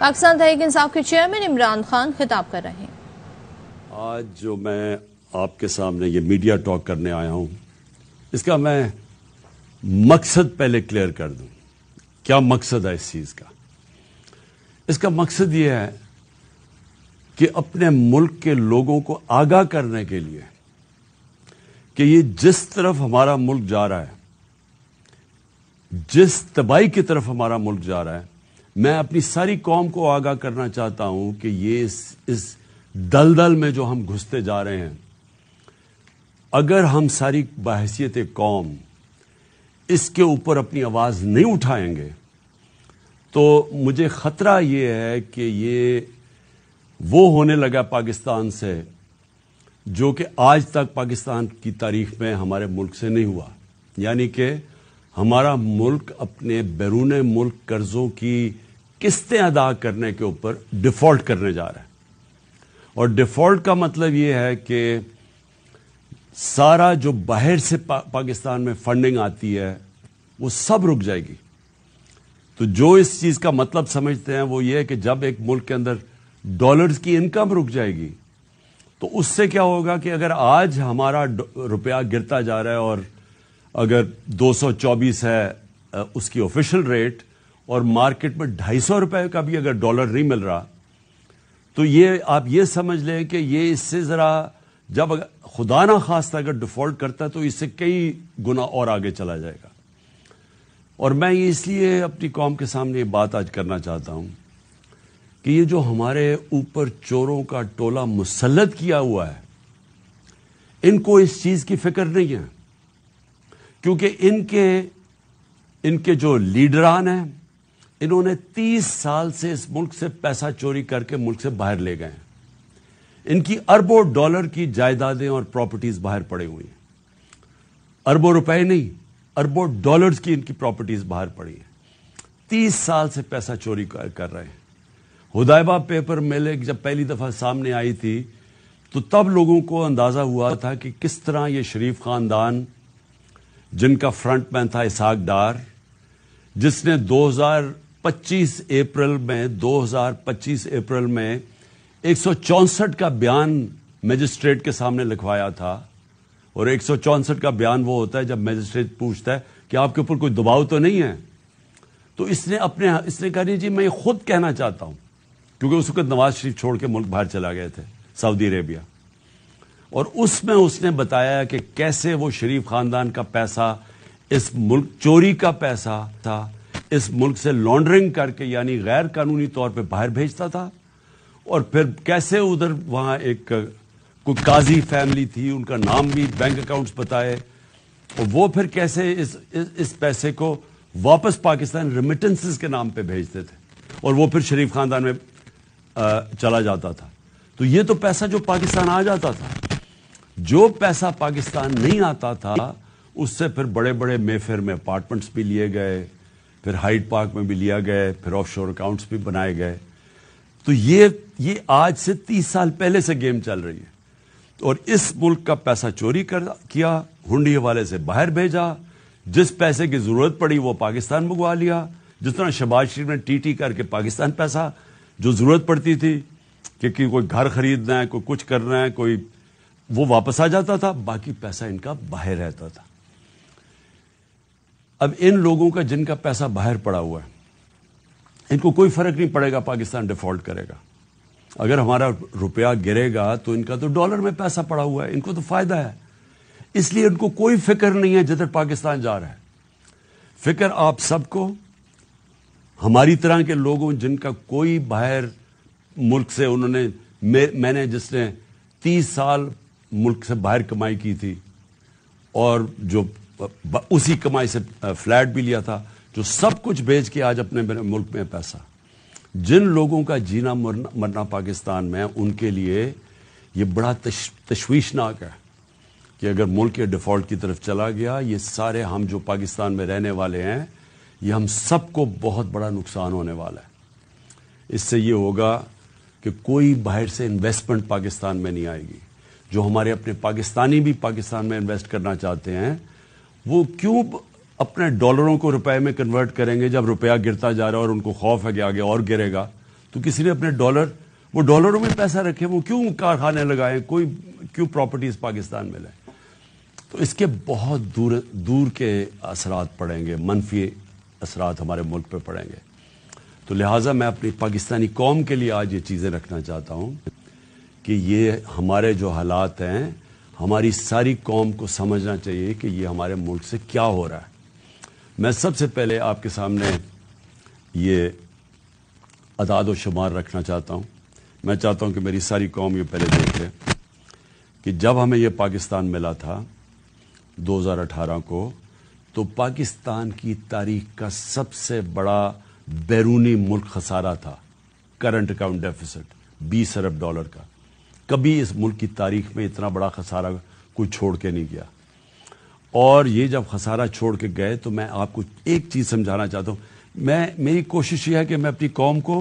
पाकिस्तान तहरीक इंसाफ के चेयरमैन इमरान खान खिताब कर रहे हैं आज जो मैं आपके सामने ये मीडिया टॉक करने आया हूं इसका मैं मकसद पहले क्लियर कर दू क्या मकसद है इस चीज़ का इसका मकसद यह है कि अपने मुल्क के लोगों को आगाह करने के लिए कि ये जिस तरफ हमारा मुल्क जा रहा है जिस तबाही की तरफ हमारा मुल्क जा रहा है मैं अपनी सारी कौम को आगाह करना चाहता हूं कि ये इस, इस दलदल में जो हम घुसते जा रहे हैं अगर हम सारी बहसीत कौम इसके ऊपर अपनी आवाज़ नहीं उठाएंगे तो मुझे ख़तरा ये है कि ये वो होने लगा पाकिस्तान से जो कि आज तक पाकिस्तान की तारीख में हमारे मुल्क से नहीं हुआ यानी कि हमारा मुल्क अपने बैरून मुल्क कर्जों की किस्तें अदा करने के ऊपर डिफॉल्ट करने जा रहा है और डिफॉल्ट का मतलब यह है कि सारा जो बाहर से पा, पाकिस्तान में फंडिंग आती है वो सब रुक जाएगी तो जो इस चीज़ का मतलब समझते हैं वो ये है कि जब एक मुल्क के अंदर डॉलर्स की इनकम रुक जाएगी तो उससे क्या होगा कि अगर आज हमारा रुपया गिरता जा रहा है और अगर 224 है उसकी ऑफिशियल रेट और मार्केट में ढाई सौ रुपये का भी अगर डॉलर नहीं मिल रहा तो ये आप ये समझ लें कि ये इससे ज़रा जब खुदा ना खास अगर डिफ़ॉल्ट करता है तो इससे कई गुना और आगे चला जाएगा और मैं ये इसलिए अपनी कौम के सामने ये बात आज करना चाहता हूं कि ये जो हमारे ऊपर चोरों का टोला मुसलत किया हुआ है इनको इस चीज़ की फिक्र नहीं है क्योंकि इनके इनके जो लीडरान हैं इन्होंने तीस साल से इस मुल्क से पैसा चोरी करके मुल्क से बाहर ले गए हैं इनकी अरबों डॉलर की जायदादें और प्रॉपर्टीज बाहर पड़े हुई हैं अरबों रुपए नहीं अरबों डॉलर्स की इनकी प्रॉपर्टीज बाहर पड़ी हैं तीस साल से पैसा चोरी कर, कर रहे हैं हुदायबा पेपर मेले जब पहली दफा सामने आई थी तो तब लोगों को अंदाजा हुआ था कि किस तरह ये शरीफ खानदान जिनका फ्रंट मैन था इसहाक डार जिसने 2025 अप्रैल में 2025 अप्रैल में एक का बयान मजिस्ट्रेट के सामने लिखवाया था और एक का बयान वो होता है जब मजिस्ट्रेट पूछता है कि आपके ऊपर कोई दबाव तो नहीं है तो इसने अपने इसने कहा जी मैं खुद कहना चाहता हूं क्योंकि उस वक्त नवाज शरीफ छोड़ के मुल्क बाहर चला गए थे सऊदी अरेबिया और उसमें उसने बताया कि कैसे वो शरीफ खानदान का पैसा इस मुल्क चोरी का पैसा था इस मुल्क से लॉन्ड्रिंग करके यानी गैर कानूनी तौर पे बाहर भेजता था और फिर कैसे उधर वहाँ एक कोई काजी फैमिली थी उनका नाम भी बैंक अकाउंट्स बताए और वो फिर कैसे इस इस, इस पैसे को वापस पाकिस्तान रेमिटेंसेस के नाम पे भेजते थे और वो फिर शरीफ खानदान में आ, चला जाता था तो ये तो पैसा जो पाकिस्तान आ जाता था जो पैसा पाकिस्तान नहीं आता था उससे फिर बड़े बड़े मेफेयर में अपार्टमेंट्स भी लिए गए फिर हाइट पार्क में भी लिया गए फिर ऑफशोर अकाउंट्स भी बनाए गए तो ये ये आज से तीस साल पहले से गेम चल रही है और इस मुल्क का पैसा चोरी कर किया हुंडी हवाले से बाहर भेजा जिस पैसे की जरूरत पड़ी वो पाकिस्तान मंगवा लिया जिस तरह शहबाज शरीफ ने टी टी करके पाकिस्तान पैसा जो जरूरत पड़ती थी क्योंकि कोई घर खरीदना है कोई कुछ करना है कोई वो वापस आ जाता था बाकी पैसा इनका बाहर रहता था अब इन लोगों का जिनका पैसा बाहर पड़ा हुआ है इनको कोई फर्क नहीं पड़ेगा पाकिस्तान डिफॉल्ट करेगा अगर हमारा रुपया गिरेगा तो इनका तो डॉलर में पैसा पड़ा हुआ है इनको तो फायदा है इसलिए इनको कोई फिक्र नहीं है जिधर पाकिस्तान जा रहा है फिक्र आप सबको हमारी तरह के लोगों जिनका कोई बाहर मुल्क से उन्होंने मैंने जिसने तीस साल मुल्क से बाहर कमाई की थी और जो उसी कमाई से फ्लैट भी लिया था जो सब कुछ बेच के आज अपने मुल्क में पैसा जिन लोगों का जीना मरना मरना पाकिस्तान में उनके लिए ये बड़ा तश, तश्वीशनाक है कि अगर मुल्क के डिफ़ॉल्ट की तरफ चला गया ये सारे हम जो पाकिस्तान में रहने वाले हैं ये हम सबको बहुत बड़ा नुकसान होने वाला है इससे ये होगा कि कोई बाहर से इन्वेस्टमेंट पाकिस्तान में नहीं आएगी जो हमारे अपने पाकिस्तानी भी पाकिस्तान में इन्वेस्ट करना चाहते हैं वो क्यों अपने डॉलरों को रुपए में कन्वर्ट करेंगे जब रुपया गिरता जा रहा है और उनको खौफ है कि आगे और गिरेगा तो किसी ने अपने डॉलर वो डॉलरों में पैसा रखे वो क्यों कारखाने लगाए कोई क्यों प्रॉपर्टीज पाकिस्तान में लाए तो इसके बहुत दूर दूर के असरात पड़ेंगे मनफी असरात हमारे मुल्क पर पड़ेंगे तो लिहाजा मैं अपनी पाकिस्तानी कौम के लिए आज ये चीज़ें रखना चाहता हूँ कि ये हमारे जो हालात हैं हमारी सारी कौम को समझना चाहिए कि ये हमारे मुल्क से क्या हो रहा है मैं सबसे पहले आपके सामने ये अदाद व शुमार रखना चाहता हूँ मैं चाहता हूँ कि मेरी सारी कौम ये पहले देखे कि जब हमें यह पाकिस्तान मिला था 2018 को तो पाकिस्तान की तारीख का सबसे बड़ा बैरूनी मुल्क खसारा था करंट अकाउंट डेफिसिट 20 अरब डॉलर का कभी इस मुल्क की तारीख में इतना बड़ा खसारा कोई छोड़ के नहीं गया और ये जब खसारा छोड़ के गए तो मैं आपको एक चीज़ समझाना चाहता हूं मैं मेरी कोशिश यह है कि मैं अपनी कौम को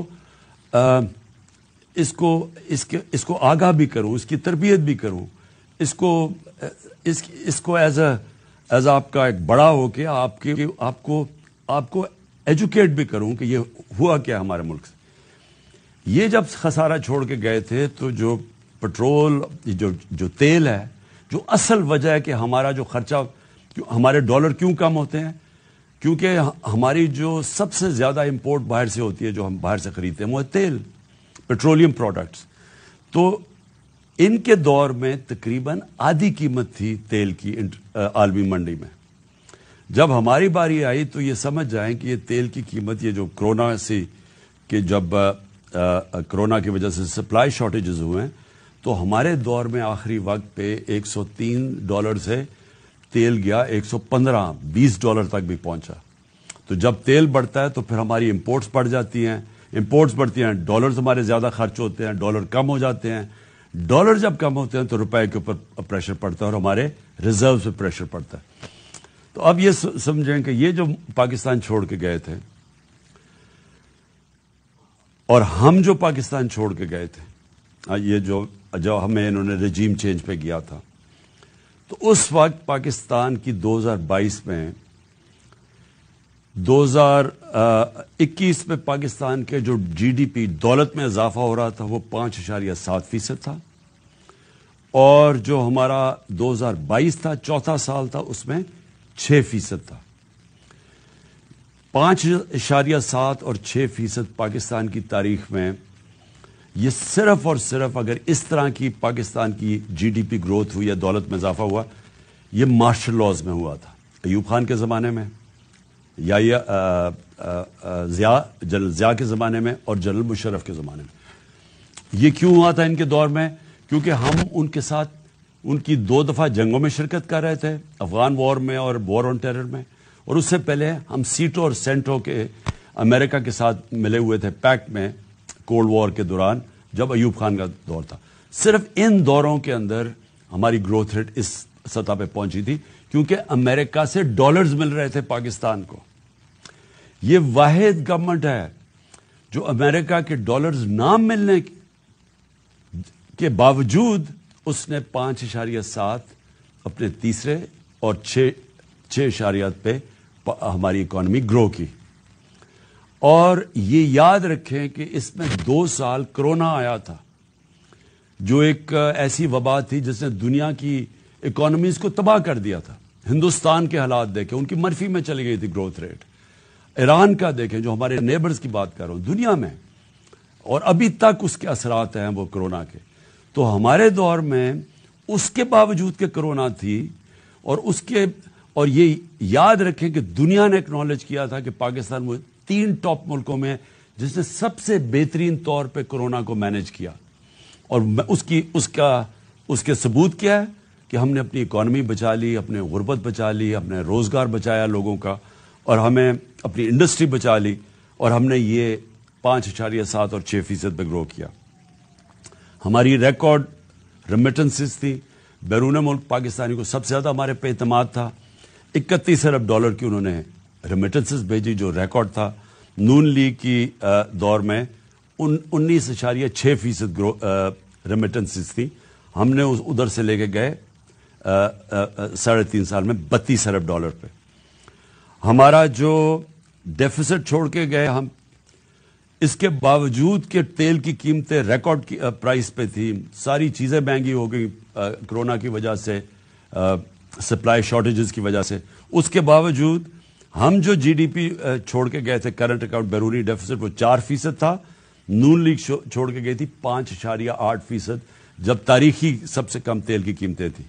आ, इसको इसके इसको आगाह भी करूं इसकी तरबियत भी करूं इसको इस इसको एज एज आपका एक बड़ा हो के आपके आपको आपको एजुकेट भी करूं कि ये हुआ क्या हमारे मुल्क से ये जब खसारा छोड़ के गए थे तो जो पेट्रोल जो जो तेल है जो असल वजह है कि हमारा जो खर्चा हमारे डॉलर क्यों कम होते हैं क्योंकि हमारी जो सबसे ज़्यादा इंपोर्ट बाहर से होती है जो हम बाहर से ख़रीदते हैं वो है तेल पेट्रोलियम प्रोडक्ट्स तो इनके दौर में तकरीबन आधी कीमत थी तेल की आलमी मंडी में जब हमारी बारी आई तो ये समझ जाएं कि ये तेल की कीमत ये जो कोरोना से कि जब कोरोना की वजह से सप्लाई शॉर्टेजेस हुए हैं तो हमारे दौर में आखिरी वक्त पे 103 डॉलर से तेल गया 115 20 डॉलर तक भी पहुंचा तो जब तेल बढ़ता है तो फिर हमारी इंपोर्ट्स बढ़ जाती हैं इंपोर्ट्स बढ़ती हैं डॉलर्स हमारे ज़्यादा खर्च होते हैं डॉलर कम हो जाते हैं डॉलर जब कम होते हैं तो रुपए के ऊपर प्रेशर पड़ता है और हमारे रिजर्व पर प्रेशर पड़ता है तो अब ये समझें कि ये जो पाकिस्तान छोड़ के गए थे और हम जो पाकिस्तान छोड़ के गए थे ये जो जब हमें इन्होंने रजीम चेंज पे किया था तो उस वक्त पाकिस्तान की 2022 में 2021 में पाकिस्तान के जो जीडीपी दौलत में इजाफा हो रहा था वो पाँच इशारिया सात फीसद था और जो हमारा 2022 था चौथा साल था उसमें छः फीसद था पाँच इशारिया सात और छः फीसद पाकिस्तान की तारीख में ये सिर्फ और सिर्फ अगर इस तरह की पाकिस्तान की जीडीपी ग्रोथ हुई या दौलत में इजाफा हुआ ये मार्शल लॉज में हुआ था अयूब खान के ज़माने में या आ, ज़िया जनरल ज़िया के ज़माने में और जनरल मुशरफ के ज़माने में ये क्यों हुआ था इनके दौर में क्योंकि हम उनके साथ उनकी दो दफ़ा जंगों में शिरकत कर रहे थे अफ़गान वॉर में और वॉर ऑन टेरर में और उससे पहले हम सीटों और सेंटों के अमेरिका के साथ मिले हुए थे पैक्ट में कोल्ड वॉर के दौरान जब अयूब खान का दौर था सिर्फ इन दौरों के अंदर हमारी ग्रोथ रेट इस सतह पे पहुंची थी क्योंकि अमेरिका से डॉलर्स मिल रहे थे पाकिस्तान को ये वाहिद गवर्नमेंट है जो अमेरिका के डॉलर्स ना मिलने के बावजूद उसने पांच इशारिया सात अपने तीसरे और छह इशारियात पे हमारी इकोनॉमी ग्रो की और ये याद रखें कि इसमें दो साल कोरोना आया था जो एक ऐसी वबा थी जिसने दुनिया की इकोनॉमीज को तबाह कर दिया था हिंदुस्तान के हालात देखें उनकी मर्फी में चली गई थी ग्रोथ रेट ईरान का देखें जो हमारे नेबर्स की बात कर रहा हूं दुनिया में और अभी तक उसके असरात हैं वो कोरोना के तो हमारे दौर में उसके बावजूद के कोरोना थी और उसके और ये याद रखें कि दुनिया ने एक्नॉलेज किया था कि पाकिस्तान तीन टॉप मुल्कों में जिसने सबसे बेहतरीन तौर पे कोरोना को मैनेज किया और उसकी उसका उसके सबूत क्या है कि हमने अपनी इकोनॉमी बचा ली अपने गुर्बत बचा ली अपने रोज़गार बचाया लोगों का और हमें अपनी इंडस्ट्री बचा ली और हमने ये पांच अशारिया सात और छह फीसद पर ग्रो किया हमारी रिकॉर्ड रेमिटेंसिस थी बैरून मुल्क पाकिस्तानी को सबसे ज़्यादा हमारे पे अतमाद था इकतीस अरब डॉलर की उन्होंने रेमिटेंस भेजी जो रिकॉर्ड था नून लीग की दौर में उन्नीस इशारिया छः फीसद रिमिटेंसेस थी हमने उस उधर से लेके गए साढ़े तीन साल में बत्तीस अरब डॉलर पे हमारा जो डेफिसिट छोड़ के गए हम इसके बावजूद के तेल की कीमतें रिकॉर्ड की प्राइस पे थी सारी चीज़ें महंगी हो गई कोरोना की वजह से सप्लाई शॉर्टेजेस की वजह से उसके बावजूद हम जो जीडीपी छोड़ के गए थे करंट अकाउंट बैरूनी डेफिसिट वो चार फीसद था नून लीग छोड़ के गई थी पांच इशारिया आठ फीसद जब तारीखी सबसे कम तेल की कीमतें थी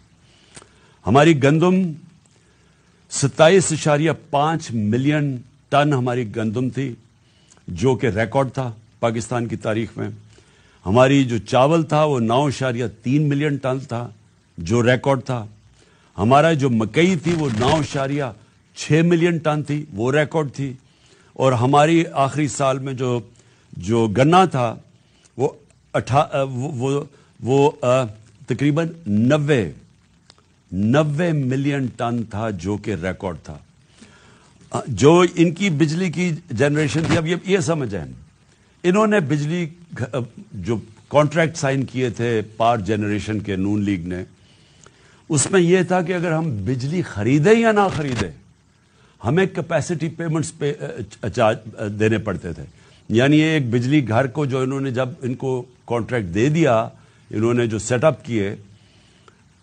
हमारी गंदम सत्ताईस इशारिया पांच मिलियन टन हमारी गंदम थी जो कि रिकॉर्ड था पाकिस्तान की तारीख में हमारी जो चावल था वो नौ इशारिया तीन मिलियन टन था जो रिकॉर्ड था हमारा जो मकई थी वो नौ इशारिया छः मिलियन टन थी वो रिकॉर्ड थी और हमारी आखिरी साल में जो जो गन्ना था वो अठा वो वो, वो तकरीबन नबे नबे मिलियन टन था जो कि रिकॉर्ड था जो इनकी बिजली की जनरेशन थी अब ये ये समझ है इन्होंने बिजली जो कॉन्ट्रैक्ट साइन किए थे पार जनरेशन के नून लीग ने उसमें यह था कि अगर हम बिजली खरीदें या ना खरीदें हमें कैपेसिटी पेमेंट्स पे चार्ज देने पड़ते थे यानी एक बिजली घर को जो इन्होंने जब इनको कॉन्ट्रैक्ट दे दिया इन्होंने जो सेटअप किए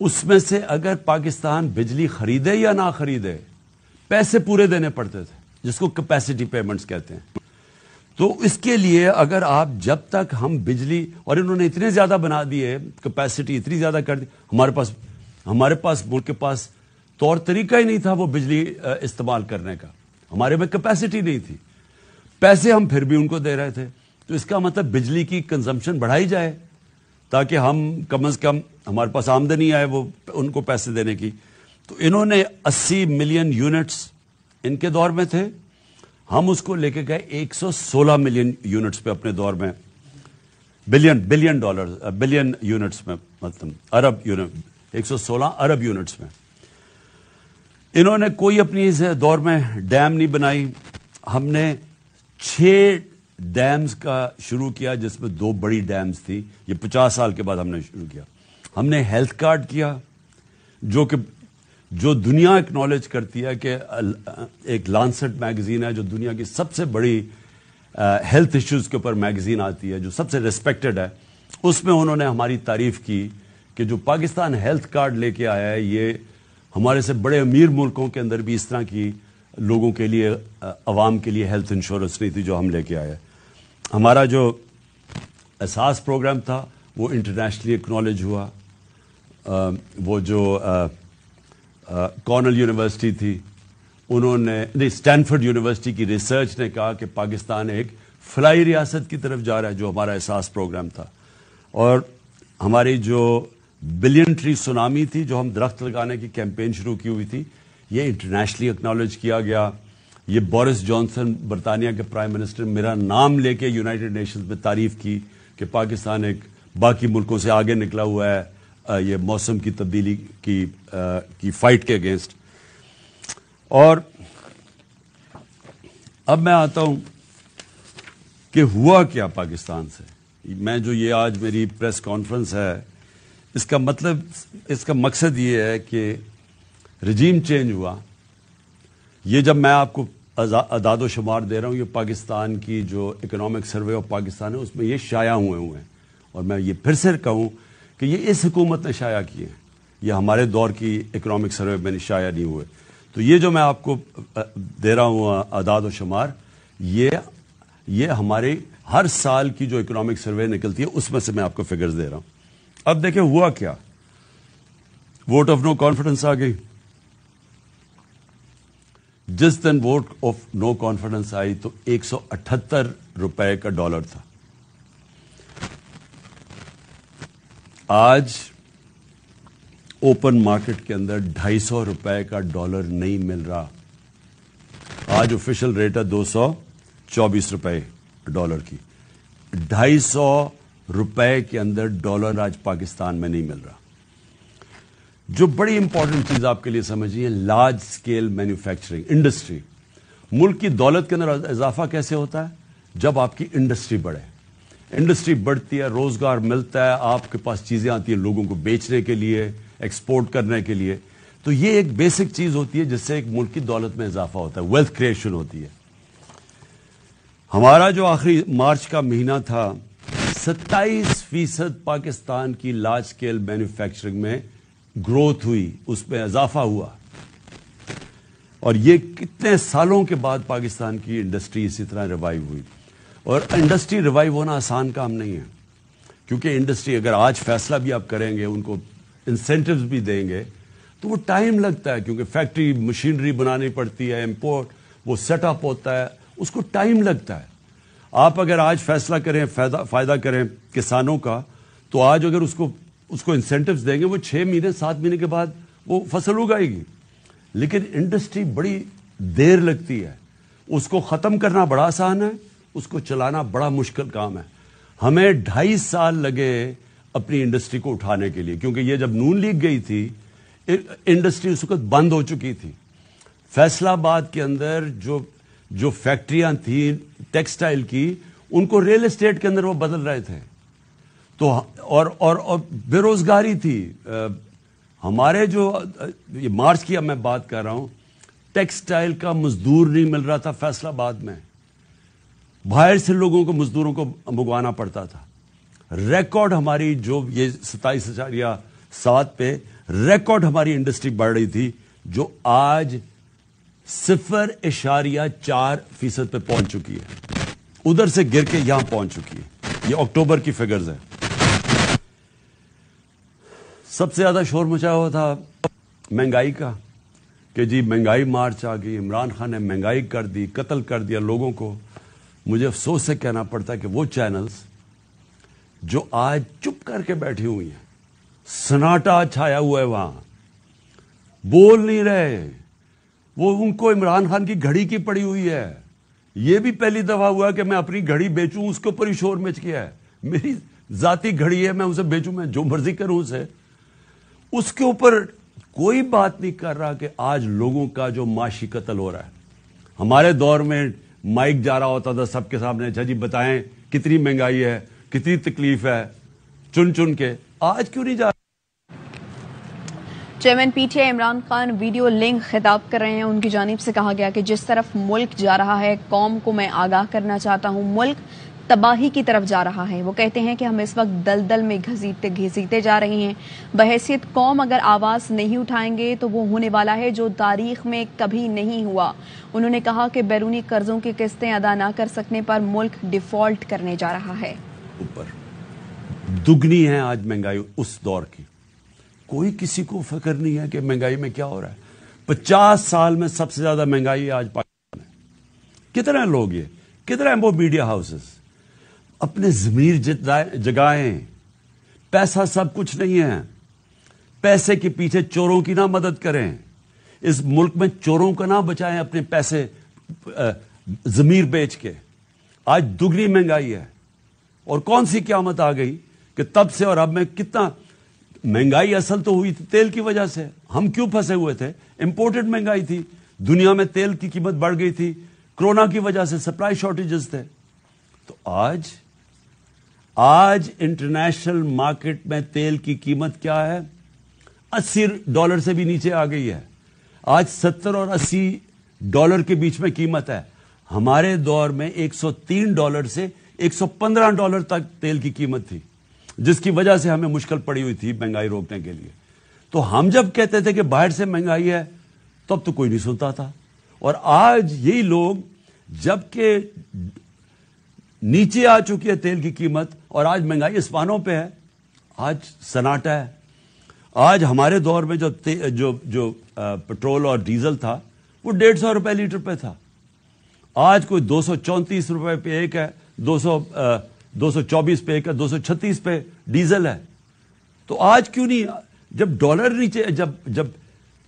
उसमें से अगर पाकिस्तान बिजली खरीदे या ना खरीदे पैसे पूरे देने पड़ते थे जिसको कैपेसिटी पेमेंट्स कहते हैं तो इसके लिए अगर आप जब तक हम बिजली और इन्होंने इतने ज़्यादा बना दिए कैपेसिटी इतनी ज़्यादा कर दी हमारे पास हमारे पास मुल्क के पास तौर तो तरीका ही नहीं था वो बिजली इस्तेमाल करने का हमारे में कैपेसिटी नहीं थी पैसे हम फिर भी उनको दे रहे थे तो इसका मतलब बिजली की कंजम्पशन बढ़ाई जाए ताकि हम कम अज़ कम हमारे पास आमदनी आए वो उनको पैसे देने की तो इन्होंने 80 मिलियन यूनिट्स इनके दौर में थे हम उसको लेके गए 116 मिलियन यूनिट्स पे अपने दौर में billion billion dollar billion units में मतलब अरब यूनिट 116 अरब यूनिट्स में इन्होंने कोई अपनी इस दौर में डैम नहीं बनाई हमने छह डैम्स का शुरू किया जिसमें दो बड़ी डैम्स थी ये पचास साल के बाद हमने शुरू किया हमने हेल्थ कार्ड किया जो कि जो दुनिया एक्नॉलेज करती है कि एक लानसेट मैगज़ीन है जो दुनिया की सबसे बड़ी हेल्थ इश्यूज़ के ऊपर मैगज़ीन आती है जो सबसे रिस्पेक्टेड है उसमें उन्होंने हमारी तारीफ़ की कि जो पाकिस्तान हेल्थ कार्ड लेके आया है ये हमारे से बड़े अमीर मुल्कों के अंदर भी इस तरह की लोगों के लिए आवाम के लिए हेल्थ इंश्योरेंस नहीं थी जो हम लेके आए हमारा जो एहसास प्रोग्राम था वो इंटरनेशनली एक्नॉलेज हुआ आ, वो जो कॉर्नल यूनिवर्सिटी थी उन्होंने नहीं स्टैनफर्ड यूनिवर्सिटी की रिसर्च ने कहा कि पाकिस्तान एक फलाई रियासत की तरफ जा रहा है जो हमारा एहसास प्रोग्राम था और हमारी जो बिलियन ट्री सुनामी थी जो हम दरख्त लगाने की कैंपेन शुरू की हुई थी ये इंटरनेशनली एक्नॉलेज किया गया ये बोरिस जॉनसन बरतानिया के प्राइम मिनिस्टर मेरा नाम लेके यूनाइटेड नेशंस में तारीफ की कि पाकिस्तान एक बाकी मुल्कों से आगे निकला हुआ है ये मौसम की तब्दीली की आ, की फाइट के अगेंस्ट और अब मैं आता हूं कि हुआ क्या पाकिस्तान से मैं जो ये आज मेरी प्रेस कॉन्फ्रेंस है इसका मतलब इसका मकसद ये है कि रजीम चेंज हुआ ये जब मैं आपको अदाद शुमार दे रहा हूँ ये पाकिस्तान की जो इकनॉमिक सर्वे ऑफ पाकिस्तान है उसमें ये शाया हुए हुए हैं और मैं ये फिर से कहूँ कि ये इस हुकूमत ने शाया किए हैं ये हमारे दौर की इकोनॉमिक सर्वे में शाया नहीं हुए तो ये जो मैं आपको दे रहा हूँ अदाद शुमार ये ये हमारे हर साल की जो इकोनॉमिक सर्वे निकलती है उसमें से मैं आपको फिगर्स दे रहा हूँ अब देखे हुआ क्या वोट ऑफ नो कॉन्फिडेंस आ गई जिस दिन वोट ऑफ नो कॉन्फिडेंस आई तो 178 रुपए का डॉलर था आज ओपन मार्केट के अंदर ढाई सौ रुपए का डॉलर नहीं मिल रहा आज ऑफिशियल रेट है दो सौ चौबीस रुपए डॉलर की ढाई सौ रुपए के अंदर डॉलर आज पाकिस्तान में नहीं मिल रहा जो बड़ी इंपॉर्टेंट चीज आपके लिए समझिए लार्ज स्केल मैन्युफैक्चरिंग इंडस्ट्री मुल्क की दौलत के अंदर इजाफा कैसे होता है जब आपकी इंडस्ट्री बढ़े इंडस्ट्री बढ़ती है रोजगार मिलता है आपके पास चीजें आती हैं लोगों को बेचने के लिए एक्सपोर्ट करने के लिए तो ये एक बेसिक चीज होती है जिससे एक मुल्क की दौलत में इजाफा होता है वेल्थ क्रिएशन होती है हमारा जो आखिरी मार्च का महीना था सत्ताईस फीसद पाकिस्तान की लार्ज स्केल मैन्युफैक्चरिंग में ग्रोथ हुई उसमें इजाफा हुआ और ये कितने सालों के बाद पाकिस्तान की इंडस्ट्री इसी तरह रिवाइव हुई और इंडस्ट्री रिवाइव होना आसान काम नहीं है क्योंकि इंडस्ट्री अगर आज फैसला भी आप करेंगे उनको इंसेंटिव्स भी देंगे तो वो टाइम लगता है क्योंकि फैक्ट्री मशीनरी बनानी पड़ती है इम्पोर्ट वो सेटअप होता है उसको टाइम लगता है आप अगर आज फैसला करें फायदा फायदा करें किसानों का तो आज अगर उसको उसको इंसेंटिव्स देंगे वो छः महीने सात महीने के बाद वो फसल उगाएगी लेकिन इंडस्ट्री बड़ी देर लगती है उसको ख़त्म करना बड़ा आसान है उसको चलाना बड़ा मुश्किल काम है हमें ढाई साल लगे अपनी इंडस्ट्री को उठाने के लिए क्योंकि ये जब नून लीग गई थी इंडस्ट्री उस वक्त बंद हो चुकी थी फैसलाबाद के अंदर जो जो फैक्ट्रियां थी टेक्सटाइल की उनको रियल एस्टेट के अंदर वो बदल रहे थे तो और और, और बेरोजगारी थी हमारे जो ये मार्च की अब मैं बात कर रहा हूं टेक्सटाइल का मजदूर नहीं मिल रहा था फैसलाबाद में बाहर से लोगों को मजदूरों को मंगवाना पड़ता था रिकॉर्ड हमारी जो ये सताईस हजार या सात पे रिकॉर्ड हमारी इंडस्ट्री बढ़ रही थी जो आज सिफर इशारिया चार फीसद पर पहुंच चुकी है उधर से गिर के यहां पहुंच चुकी है ये अक्टूबर की फिगर्स है सबसे ज्यादा शोर मचा हुआ था महंगाई का कि जी महंगाई मार्च आ गई इमरान खान ने महंगाई कर दी कत्ल कर दिया लोगों को मुझे अफसोस से कहना पड़ता है कि वो चैनल्स जो आज चुप करके बैठी हुई हैं सन्नाटा छाया हुआ है वहां बोल नहीं रहे वो उनको इमरान खान की घड़ी की पड़ी हुई है ये भी पहली दफा हुआ कि मैं अपनी घड़ी बेचू उसके ऊपर ही शोर मच गया है मेरी जाति घड़ी है मैं उसे बेचू मैं जो मर्जी करूं उसे उसके ऊपर कोई बात नहीं कर रहा कि आज लोगों का जो माशी कत्ल हो रहा है हमारे दौर में माइक जा रहा होता था सबके सामने अच्छा जी बताएं कितनी महंगाई है कितनी तकलीफ है चुन चुन के आज क्यों नहीं जा chairman PTI Imran Khan video link खिताब कर रहे हैं उनकी जानब से कहा गया कि जिस तरफ मुल्क जा रहा है कौम को मैं आगाह करना चाहता हूं मुल्क तबाही की तरफ जा रहा है वो कहते हैं कि हम इस वक्त दलदल में घसीटते घसीटते जा रहे हैं बहसीत कौम अगर आवाज़ नहीं उठाएंगे तो वो होने वाला है जो तारीख में कभी नहीं हुआ उन्होंने कहा कि बैरूनी कर्जों की किस्तें अदा ना कर सकने पर मुल्क डिफॉल्ट करने जा रहा है ऊपर दुगनी है आज महंगाई उस दौर की कोई किसी को फिक्र नहीं है कि महंगाई में क्या हो रहा है पचास साल में सबसे ज्यादा महंगाई आज पाकिस्तान में कितने लोग ये कितने वो मीडिया हाउसेस अपने जमीर जगाएं पैसा सब कुछ नहीं है पैसे के पीछे चोरों की ना मदद करें इस मुल्क में चोरों का ना बचाएं अपने पैसे जमीर बेच के आज दुगनी महंगाई है और कौन सी क्यामत आ गई कि तब से और अब में कितना महंगाई असल तो हुई थी तेल की वजह से हम क्यों फंसे हुए थे इंपोर्टेड महंगाई थी दुनिया में तेल की कीमत बढ़ गई थी कोरोना की वजह से सप्लाई शॉर्टेजेस थे तो आज आज इंटरनेशनल मार्केट में तेल की कीमत क्या है अस्सी डॉलर से भी नीचे आ गई है आज सत्तर और अस्सी डॉलर के बीच में कीमत है हमारे दौर में 103 डॉलर से 115 डॉलर तक तेल की कीमत थी जिसकी वजह से हमें मुश्किल पड़ी हुई थी महंगाई रोकने के लिए तो हम जब कहते थे कि बाहर से महंगाई है तब तो, कोई नहीं सुनता था और आज यही लोग जबकि नीचे आ चुकी है तेल की कीमत और आज महंगाई आसमानों पे है आज सनाटा है आज हमारे दौर में जो जो जो पेट्रोल और डीजल था वो डेढ़ सौ रुपये लीटर पे था आज कोई दो सौ चौंतीस रुपये पे एक है दो सौ 224 पे एक है छत्तीस पे डीजल है तो आज क्यों नहीं जब डॉलर नीचे जब जब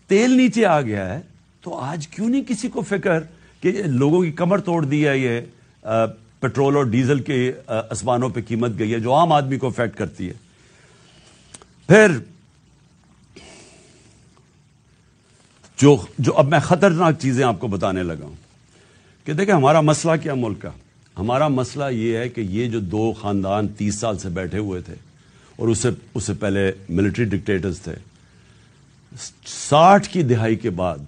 तेल नीचे आ गया है तो आज क्यों नहीं किसी को फिक्र कि लोगों की कमर तोड़ दी है ये पेट्रोल और डीजल के आसमानों पे कीमत गई है जो आम आदमी को अफेक्ट करती है फिर जो जो अब मैं खतरनाक चीजें आपको बताने लगा हूं कि देखिए हमारा मसला क्या मुल्क का हमारा मसला ये है कि ये जो दो ख़ानदान तीस साल से बैठे हुए थे और उससे उससे पहले मिलिट्री डिक्टेटर्स थे साठ की दिहाई के बाद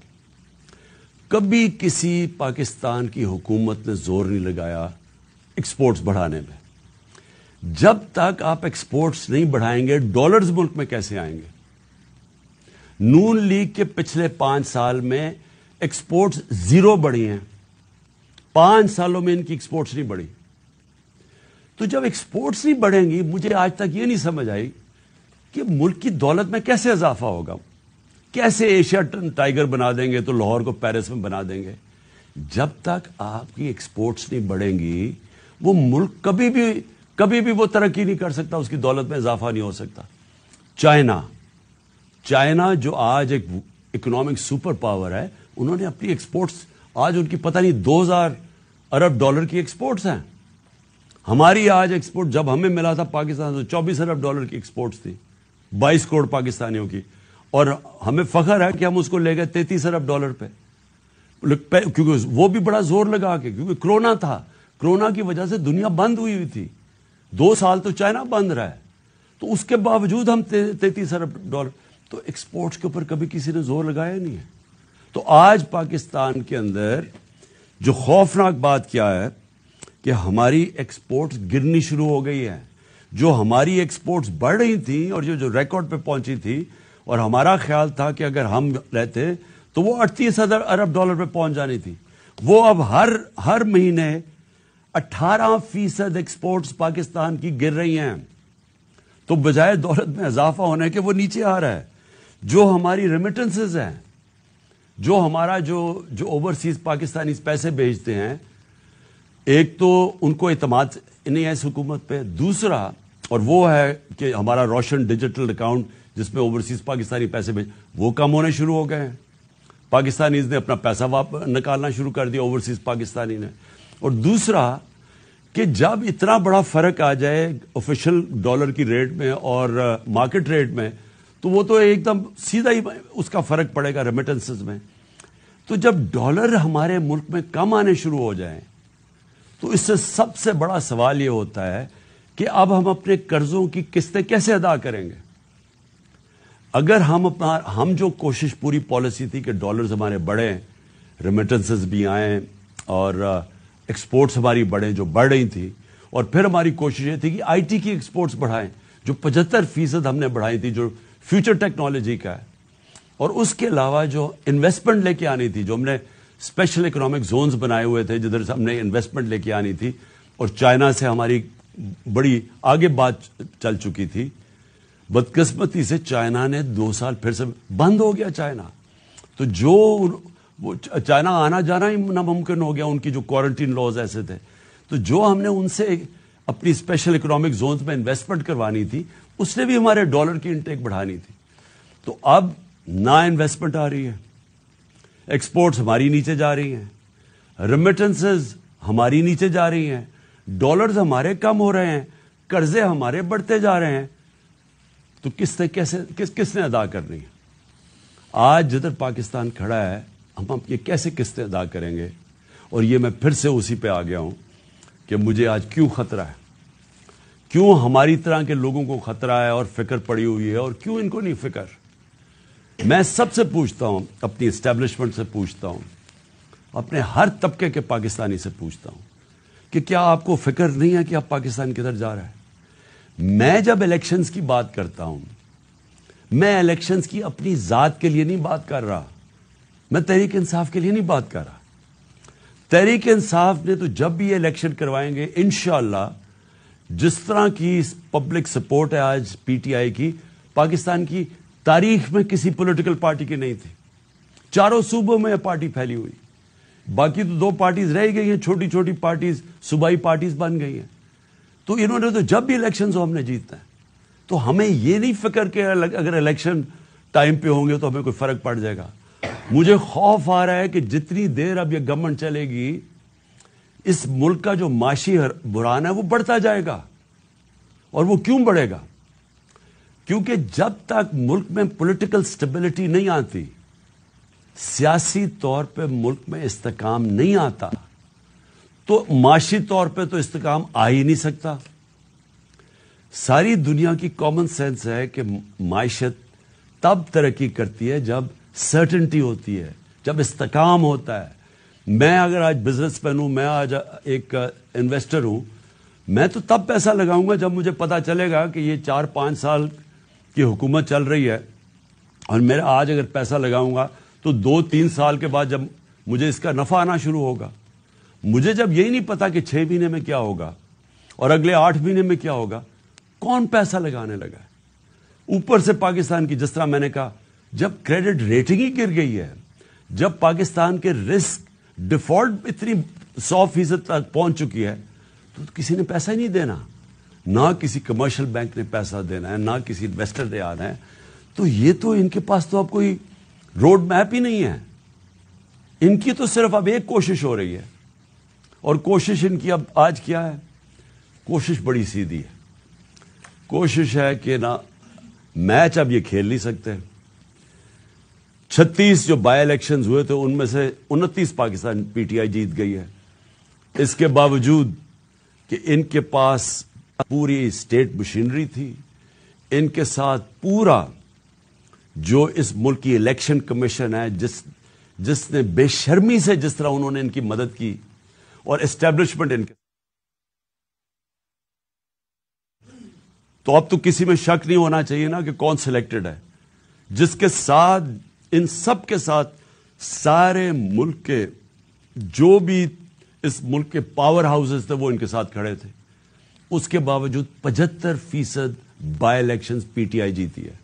कभी किसी पाकिस्तान की हुकूमत ने जोर नहीं लगाया एक्सपोर्ट्स बढ़ाने में जब तक आप एक्सपोर्ट्स नहीं बढ़ाएंगे डॉलर्स मुल्क में कैसे आएंगे नून लीग के पिछले पांच साल में एक्सपोर्ट्स जीरो बढ़ी हैं पांच सालों में इनकी एक्सपोर्ट्स नहीं बढ़ी तो जब एक्सपोर्ट्स नहीं बढ़ेंगी मुझे आज तक ये नहीं समझ आई कि मुल्क की दौलत में कैसे इजाफा होगा कैसे एशिया टाइगर बना देंगे तो लाहौर को पेरिस में बना देंगे जब तक आपकी एक्सपोर्ट्स नहीं बढ़ेंगी वो मुल्क कभी भी कभी भी वो तरक्की नहीं कर सकता उसकी दौलत में इजाफा नहीं हो सकता चाइना चाइना जो आज एक इकोनॉमिक सुपर पावर है उन्होंने अपनी एक्सपोर्ट्स आज उनकी पता नहीं 2000 अरब डॉलर की एक्सपोर्ट्स हैं हमारी आज एक्सपोर्ट जब हमें मिला था पाकिस्तान से चौबीस अरब डॉलर की एक्सपोर्ट्स थी बाईस करोड़ पाकिस्तानियों की और हमें फख्र है कि हम उसको ले गए तैतीस अरब डॉलर पे क्योंकि वो भी बड़ा जोर लगा के क्योंकि कोरोना था कोरोना की वजह से दुनिया बंद हुई हुई थी दो साल तो चाइना बंद रहा है तो उसके बावजूद हम तैतीस अरब डॉलर तो एक्सपोर्ट्स के ऊपर कभी किसी ने जोर लगाया नहीं है तो आज पाकिस्तान के अंदर जो खौफनाक बात क्या है कि हमारी एक्सपोर्ट्स गिरनी शुरू हो गई है जो हमारी एक्सपोर्ट्स बढ़ रही थी और जो जो रिकॉर्ड पे पहुंची थी और हमारा ख्याल था कि अगर हम रहते तो वो अड़तीस हजार अरब डॉलर पे पहुंच जानी थी वो अब हर हर महीने 18 फीसद एक्सपोर्ट्स पाकिस्तान की गिर रही हैं तो बजाय दौलत में इजाफा होने के वो नीचे आ रहा है जो हमारी रेमिटेंसेज हैं जो हमारा जो जो ओवरसीज पाकिस्तानी पैसे भेजते हैं एक तो उनको अतमाद नहीं है इस हुकूमत पर दूसरा और वो है कि हमारा रोशन डिजिटल अकाउंट जिसमें ओवरसीज पाकिस्तानी पैसे भेज वो कम होने शुरू हो गए हैं पाकिस्तानीज ने अपना पैसा वाप निकालना शुरू कर दिया ओवरसीज पाकिस्तानी ने और दूसरा कि जब इतना बड़ा फर्क आ जाए ऑफिशियल डॉलर की रेट में और मार्केट uh, रेट में तो वो तो एकदम सीधा ही उसका फर्क पड़ेगा रेमिटेंसेज में तो जब डॉलर हमारे मुल्क में कम आने शुरू हो जाए तो इससे सबसे बड़ा सवाल यह होता है कि अब हम अपने कर्जों की किस्तें कैसे अदा करेंगे अगर हम अपना हम जो कोशिश पूरी पॉलिसी थी कि डॉलर्स हमारे बढ़े रेमिटेंसेस भी आए और एक्सपोर्ट्स uh, हमारी बढ़े जो बढ़ रही थी और फिर हमारी कोशिश ये थी कि आईटी की एक्सपोर्ट्स बढ़ाएं जो पचहत्तर फीसद हमने बढ़ाई थी जो फ्यूचर टेक्नोलॉजी का है और उसके अलावा जो इन्वेस्टमेंट लेके आनी थी जो हमने स्पेशल इकोनॉमिक जोन्स बनाए हुए थे जिधर से हमने इन्वेस्टमेंट लेके आनी थी और चाइना से हमारी बड़ी आगे बात चल चुकी थी बदकिस्मती से चाइना ने दो साल फिर से बंद हो गया चाइना तो जो वो चाइना आना जाना ही नामुमकिन हो गया उनकी जो क्वारंटीन लॉज ऐसे थे तो जो हमने उनसे अपनी स्पेशल इकोनॉमिक जोन में इन्वेस्टमेंट करवानी थी उसने भी हमारे डॉलर की इंटेक बढ़ानी थी तो अब ना इन्वेस्टमेंट आ रही है एक्सपोर्ट्स हमारी नीचे जा रही हैं रेमिटेंसेस हमारी नीचे जा रही हैं डॉलर्स हमारे कम हो रहे हैं कर्जे हमारे बढ़ते जा रहे हैं तो किसने कैसे किस किसने अदा करनी है आज जिधर पाकिस्तान खड़ा है हम ये कैसे किस्तें अदा करेंगे और ये मैं फिर से उसी पे आ गया हूं कि मुझे आज क्यों खतरा है क्यों हमारी तरह के लोगों को खतरा है और फिक्र पड़ी हुई है और क्यों इनको नहीं फिक्र मैं सबसे पूछता हूं अपनी एस्टेब्लिशमेंट से पूछता हूं अपने हर तबके के पाकिस्तानी से पूछता हूं कि क्या आपको फिक्र नहीं है कि आप पाकिस्तान किधर जा रहा है मैं जब इलेक्शंस की बात करता हूं मैं इलेक्शंस की अपनी जात के लिए नहीं बात कर रहा मैं तहरीक इंसाफ के लिए नहीं बात कर रहा तहरीक इंसाफ ने तो जब भी ये इलेक्शन करवाएंगे इन जिस तरह की पब्लिक सपोर्ट है आज पीटीआई की पाकिस्तान की तारीख में किसी पॉलिटिकल पार्टी की नहीं थी चारों सूबों में यह पार्टी फैली हुई बाकी तो दो पार्टीज रह गई हैं छोटी छोटी पार्टीज सूबाई पार्टीज बन गई हैं तो इन्होंने तो जब भी इलेक्शन हो हमने जीतना है तो हमें ये नहीं फिक्र के अगर इलेक्शन टाइम पे होंगे तो हमें कोई फर्क पड़ जाएगा मुझे खौफ आ रहा है कि जितनी देर अब यह गवर्नमेंट चलेगी इस मुल्क का जो माशी बुरान है वो बढ़ता जाएगा और वो क्यों बढ़ेगा क्योंकि जब तक मुल्क में पॉलिटिकल स्टेबिलिटी नहीं आती सियासी तौर पे मुल्क में इस्तकाम नहीं आता तो माशी तौर पे तो इस्तकाम आ ही नहीं सकता सारी दुनिया की कॉमन सेंस है कि माशत तब तरक्की करती है जब सर्टेंटी होती है जब इस्तकाम होता है मैं अगर आज बिजनेसमैन हूं मैं आज एक इन्वेस्टर हूं मैं तो तब पैसा लगाऊंगा जब मुझे पता चलेगा कि ये चार पांच साल कि हुकूमत चल रही है और मेरा आज अगर पैसा लगाऊंगा तो दो तीन साल के बाद जब मुझे इसका नफा आना शुरू होगा मुझे जब यही नहीं पता कि छह महीने में क्या होगा और अगले आठ महीने में क्या होगा कौन पैसा लगाने लगा है ऊपर से पाकिस्तान की जिस तरह मैंने कहा जब क्रेडिट रेटिंग ही गिर गई है जब पाकिस्तान के रिस्क डिफॉल्ट इतनी सौ फीसद तक पहुंच चुकी है तो किसी ने पैसा ही नहीं देना ना किसी कमर्शियल बैंक ने पैसा देना है ना किसी इन्वेस्टर ने आना है तो ये तो इनके पास तो अब कोई रोड मैप ही नहीं है इनकी तो सिर्फ अब एक कोशिश हो रही है और कोशिश इनकी अब आज क्या है कोशिश बड़ी सीधी है कोशिश है कि ना मैच अब ये खेल नहीं सकते छत्तीस जो बाय इलेक्शंस हुए थे उनमें से उनतीस पाकिस्तान पीटीआई जीत गई है इसके बावजूद कि इनके पास पूरी स्टेट मशीनरी थी इनके साथ पूरा जो इस मुल्क की इलेक्शन कमीशन है जिस जिसने बेशर्मी से जिस तरह उन्होंने इनकी मदद की और एस्टेब्लिशमेंट इनके तो अब तो किसी में शक नहीं होना चाहिए ना कि कौन सिलेक्टेड है जिसके साथ इन सब के साथ सारे मुल्क के जो भी इस मुल्क के पावर हाउसेस थे वो इनके साथ खड़े थे उसके बावजूद पचहत्तर फीसद बाई इलेक्शन पीटीआई जीती है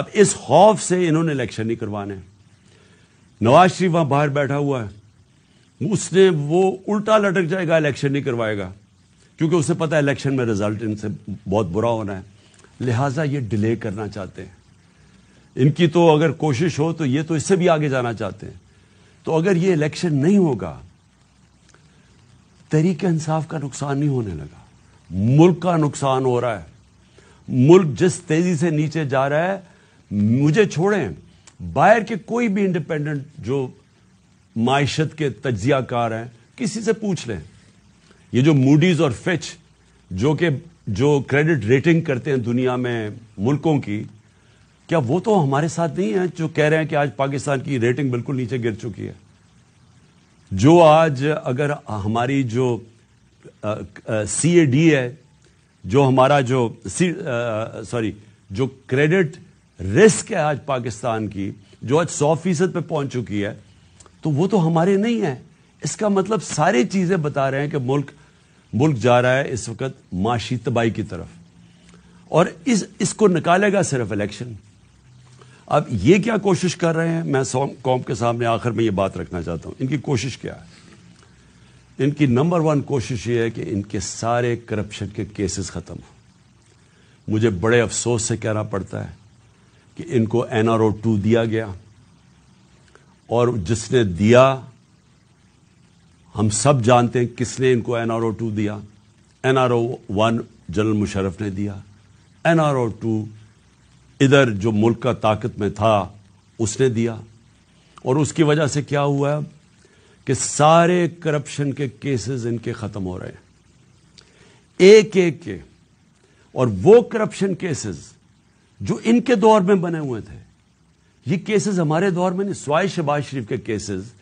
अब इस खौफ से इन्होंने इलेक्शन नहीं करवाने नवाज शरीफ वहां बाहर बैठा हुआ है उसने वो उल्टा लटक जाएगा इलेक्शन नहीं करवाएगा क्योंकि उसे पता है इलेक्शन में रिजल्ट इनसे बहुत बुरा होना है लिहाजा ये डिले करना चाहते हैं इनकी तो अगर कोशिश हो तो ये तो इससे भी आगे जाना चाहते हैं तो अगर ये इलेक्शन नहीं होगा तरीके इंसाफ का नुकसान नहीं होने लगा मुल्क का नुकसान हो रहा है मुल्क जिस तेजी से नीचे जा रहा है मुझे छोड़ें बाहर के कोई भी इंडिपेंडेंट जो मायशत के तजियाकार हैं किसी से पूछ लें ये जो मूडीज और फिच जो कि जो क्रेडिट रेटिंग करते हैं दुनिया में मुल्कों की क्या वो तो हमारे साथ नहीं है जो कह रहे हैं कि आज पाकिस्तान की रेटिंग बिल्कुल नीचे गिर चुकी है जो आज अगर हमारी जो सी ए डी है जो हमारा जो सी सॉरी जो क्रेडिट रिस्क है आज पाकिस्तान की जो आज सौ फीसद पर पहुंच चुकी है तो वो तो हमारे नहीं है इसका मतलब सारी चीजें बता रहे हैं कि मुल्क मुल्क जा रहा है इस वक्त माशी तबाही की तरफ और इस इसको निकालेगा सिर्फ इलेक्शन अब ये क्या कोशिश कर रहे हैं मैं कौम के सामने आखिर में ये बात रखना चाहता हूं इनकी कोशिश क्या है इनकी नंबर वन कोशिश ये है कि इनके सारे करप्शन के केसेस ख़त्म हों मुझे बड़े अफसोस से कहना पड़ता है कि इनको एन आर ओ टू दिया गया और जिसने दिया हम सब जानते हैं किसने इनको एन आर ओ टू दिया N R O one general Musharraf ने दिया एन आर ओ टू इधर जो मुल्क का ताकत में था उसने दिया और उसकी वजह से क्या हुआ है कि सारे करप्शन के केसेस इनके खत्म हो रहे हैं एक एक के और वो करप्शन केसेस जो इनके दौर में बने हुए थे ये केसेस हमारे दौर में नहीं स्वाय शबाज शरीफ के केसेस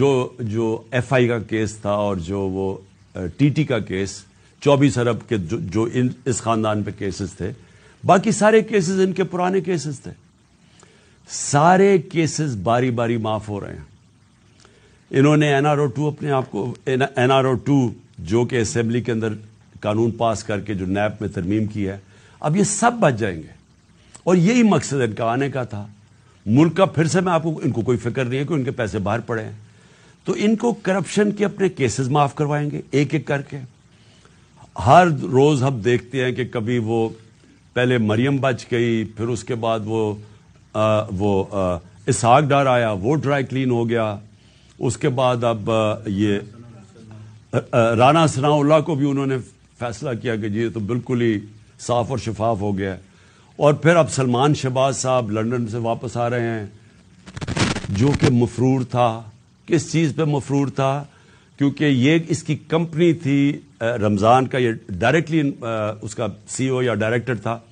जो जो एफआई का केस था और जो वो टीटी का केस चौबीस अरब के जो, जो इन इस खानदान पे केसेस थे बाकी सारे केसेस इनके पुराने केसेस थे सारे केसेस बारी बारी माफ हो रहे हैं इन्होंने एन आर ओ टू अपने आप को एन आर ओ टू जो कि असम्बली के अंदर कानून पास करके जो नैब में तरमीम की है अब ये सब बच जाएंगे और यही मकसद इनका आने का था मुल्क का फिर से मैं आपको इनको कोई फिक्र नहीं है कि उनके पैसे बाहर पड़े हैं तो इनको करप्शन के अपने केसेस माफ करवाएंगे एक एक करके हर रोज हम देखते हैं कि कभी वो पहले मरियम बच गई फिर उसके बाद वो आ, वो इसहाक डार आया वो ड्राई क्लीन हो गया उसके बाद अब ये राना सनाउल्ला को भी उन्होंने फैसला किया कि जी तो बिल्कुल ही साफ और शफाफ हो गया और फिर अब सलमान शहबाज साहब लंदन से वापस आ रहे हैं जो कि मफरूर था किस चीज़ पे मफरूर था क्योंकि ये इसकी कंपनी थी रमज़ान का ये डायरेक्टली उसका सीईओ e या डायरेक्टर था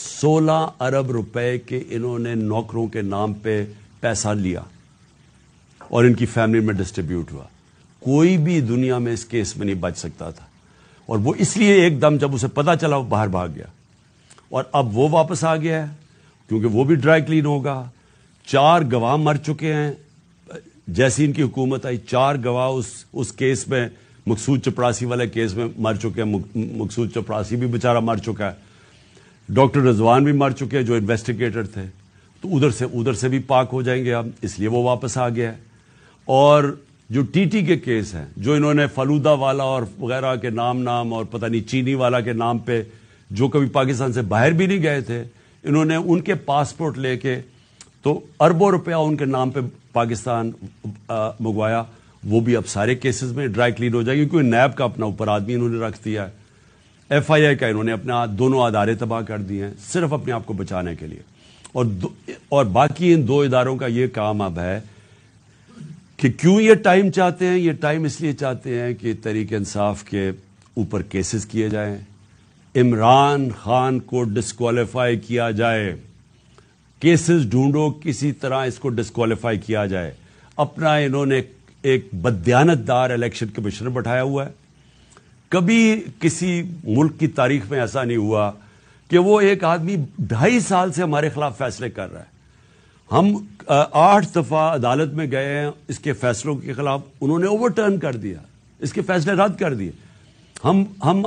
16 अरब रुपए के इन्होंने नौकरों के नाम पे पैसा लिया और इनकी फैमिली में डिस्ट्रीब्यूट हुआ कोई भी दुनिया में इस केस में नहीं बच सकता था और वो इसलिए एकदम जब उसे पता चला वो बाहर भाग गया और अब वो वापस आ गया है क्योंकि वो भी ड्राई क्लीन होगा चार गवाह मर चुके हैं जैसी इनकी हुकूमत आई चार गवाह उस उस केस में मकसूद चपरासी वाले केस में मर चुके हैं मकसूद चपरासी भी बेचारा मर चुका है डॉक्टर रजवान भी मर चुके हैं जो इन्वेस्टिगेटर थे तो उधर से उधर से भी पाक हो जाएंगे अब इसलिए वो वापस आ गया है और जो टीटी के केस हैं जो इन्होंने फलूदा वाला और वगैरह के नाम नाम और पता नहीं चीनी वाला के नाम पे जो कभी पाकिस्तान से बाहर भी नहीं गए थे इन्होंने उनके पासपोर्ट लेके तो अरबों रुपया उनके नाम पे पाकिस्तान मंगवाया वो भी अब सारे केसेस में ड्राई क्लीन हो जाएगी क्योंकि नैब का अपना ऊपर आदमी इन्होंने रख दिया है एफ आई आई का इन्होंने अपना दोनों अदारे तबाह कर दिए हैं सिर्फ अपने आप को बचाने के लिए और और बाकी इन दो इदारों का ये काम अब है कि क्यों ये टाइम चाहते हैं ये टाइम इसलिए चाहते हैं कि तरीक इंसाफ के ऊपर केसेस किए जाएं इमरान खान को डिस्कालीफाई किया जाए केसेस ढूंढो किसी तरह इसको डिस्कालीफाई किया जाए अपना इन्होंने एक बदयानतदार इलेक्शन कमिश्नर बैठाया हुआ है कभी किसी मुल्क की तारीख में ऐसा नहीं हुआ कि वो एक आदमी ढाई साल से हमारे खिलाफ फैसले कर रहा है हम आठ दफ़ा अदालत में गए हैं इसके फैसलों के खिलाफ उन्होंने ओवरटर्न कर दिया इसके फैसले रद्द कर दिए हम हम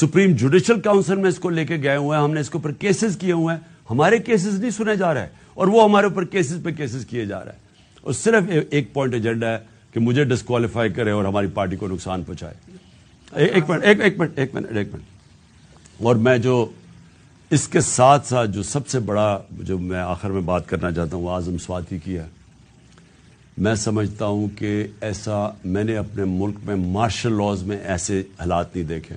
सुप्रीम जुडिशल काउंसिल में इसको लेके गए हुए हैं हमने इसके ऊपर केसेस किए हुए हैं हमारे केसेस नहीं सुने जा रहे और वो हमारे ऊपर केसेस पे केसेस किए जा रहे हैं और सिर्फ एक पॉइंट एजेंडा है कि मुझे डिस्कालीफाई करे और हमारी पार्टी को नुकसान पहुंचाए एक मिनट एक मिनट एक मिनट एक मिनट और मैं जो इसके साथ साथ जो सबसे बड़ा जो मैं आखिर में बात करना चाहता हूँ आज़म स्वाति की है मैं समझता हूँ कि ऐसा मैंने अपने मुल्क में मार्शल लॉज में ऐसे हालात नहीं देखे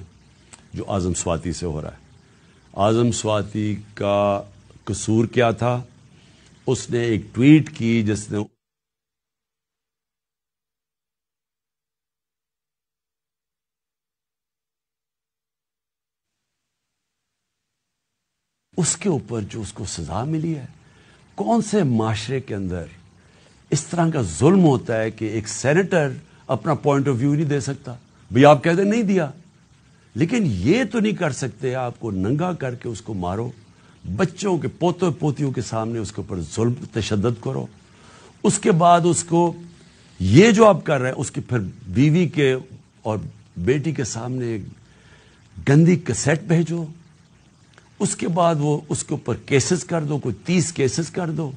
जो आज़म स्वाति से हो रहा है आज़म स्वाति का कसूर क्या था उसने एक ट्वीट की जिसने उसके ऊपर जो उसको सज़ा मिली है कौन से माशरे के अंदर इस तरह का जुल्म होता है कि एक सेनेटर अपना पॉइंट ऑफ व्यू नहीं दे सकता भाई आप कहते नहीं दिया लेकिन ये तो नहीं कर सकते आपको नंगा करके उसको मारो बच्चों के पोतों पोतियों के सामने उसके ऊपर जुल्म तशद करो उसके बाद उसको ये जो आप कर रहे हैं उसकी फिर बीवी के और बेटी के सामने गंदी कसेट भेजो उसके बाद वो उसके ऊपर केसेस कर दो कोई तीस केसेस कर दो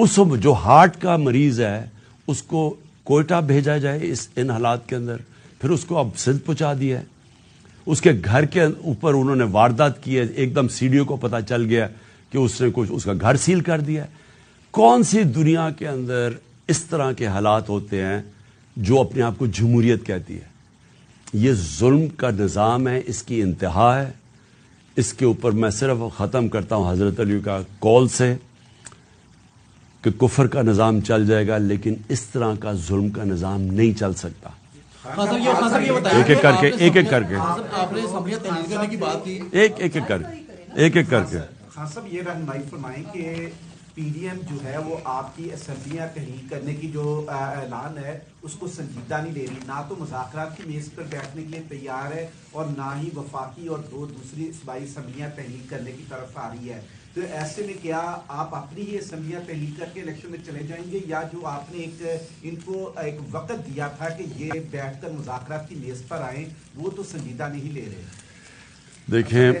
उस जो हार्ट का मरीज है उसको कोयटा भेजा जाए इस इन हालात के अंदर फिर उसको अब सिंध पहुंचा दिया है उसके घर के ऊपर उन्होंने वारदात की है एकदम सीडीओ को पता चल गया कि उसने कुछ उसका घर सील कर दिया है कौन सी दुनिया के अंदर इस तरह के हालात होते हैं जो अपने आप को जमहूरियत कहती है ये जुल्म का निज़ाम है इसकी इंतहा है इसके ऊपर मैं सिर्फ ख़त्म करता हूँ हज़रत अली का कॉल से कि कुफर का निज़ाम चल जाएगा लेकिन इस तरह का जुल्म का निज़ाम नहीं चल सकता एक एक करके एक एक करके एक एक करके एक एक करके साहब ये रहनमाई फरमाएं कि पीडीएम जो है वो आपकी असम्बलियाँ तहरीक करने की जो ऐलान है उसको संजीदा नहीं ले रही ना तो मुजाकर की मेज़ पर बैठने के लिए तैयार है और ना ही वफाकी और दो दूसरी सूबाई असम्बलियाँ तहरीक करने की तरफ आ रही है तो ऐसे में क्या आप अपनी ही असम्बलियाँ तहरीक करके इलेक्शन में चले जाएंगे या जो आपने एक इनको एक वक्त दिया था कि ये बैठ कर मुजाकर की मेज़ पर आएँ वो तो संजीदा नहीं ले रहे देखें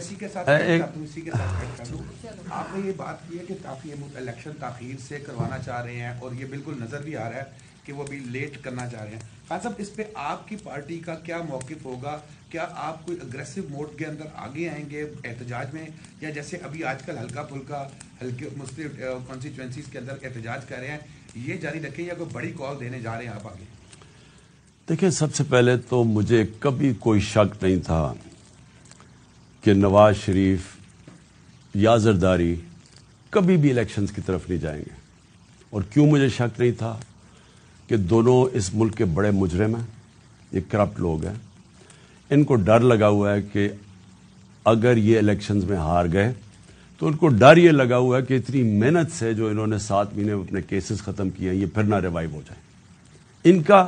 आपने ये बात की है कि ताफी इलेक्शन ताखीर से करवाना चाह रहे हैं और ये बिल्कुल नज़र भी आ रहा है कि वो अभी लेट करना चाह रहे हैं खान साहब इस पर आपकी पार्टी का क्या मौकफ होगा क्या आप कोई अग्रेसिव मोड के अंदर आगे आएंगे एहतजाज में या जैसे अभी आजकल हल्का फुल्का हल्के मुस्लिम कॉन्स्टिट्यूंसी के अंदर एहतजाज कर रहे हैं ये जारी रखें या कोई बड़ी कॉल देने जा रहे हैं आप आगे देखिए सबसे पहले तो मुझे कभी कोई शक नहीं था कि नवाज शरीफ या जरदारी कभी भी इलेक्शंस की तरफ नहीं जाएंगे और क्यों मुझे शक नहीं था कि दोनों इस मुल्क के बड़े मुजरम हैं ये करप्ट लोग हैं इनको डर लगा हुआ है कि अगर ये इलेक्शंस में हार गए तो उनको डर ये लगा हुआ है कि इतनी मेहनत से जो इन्होंने सात महीने में अपने केसेस ख़त्म किए हैं ये फिर ना रिवाइव हो जाए इनका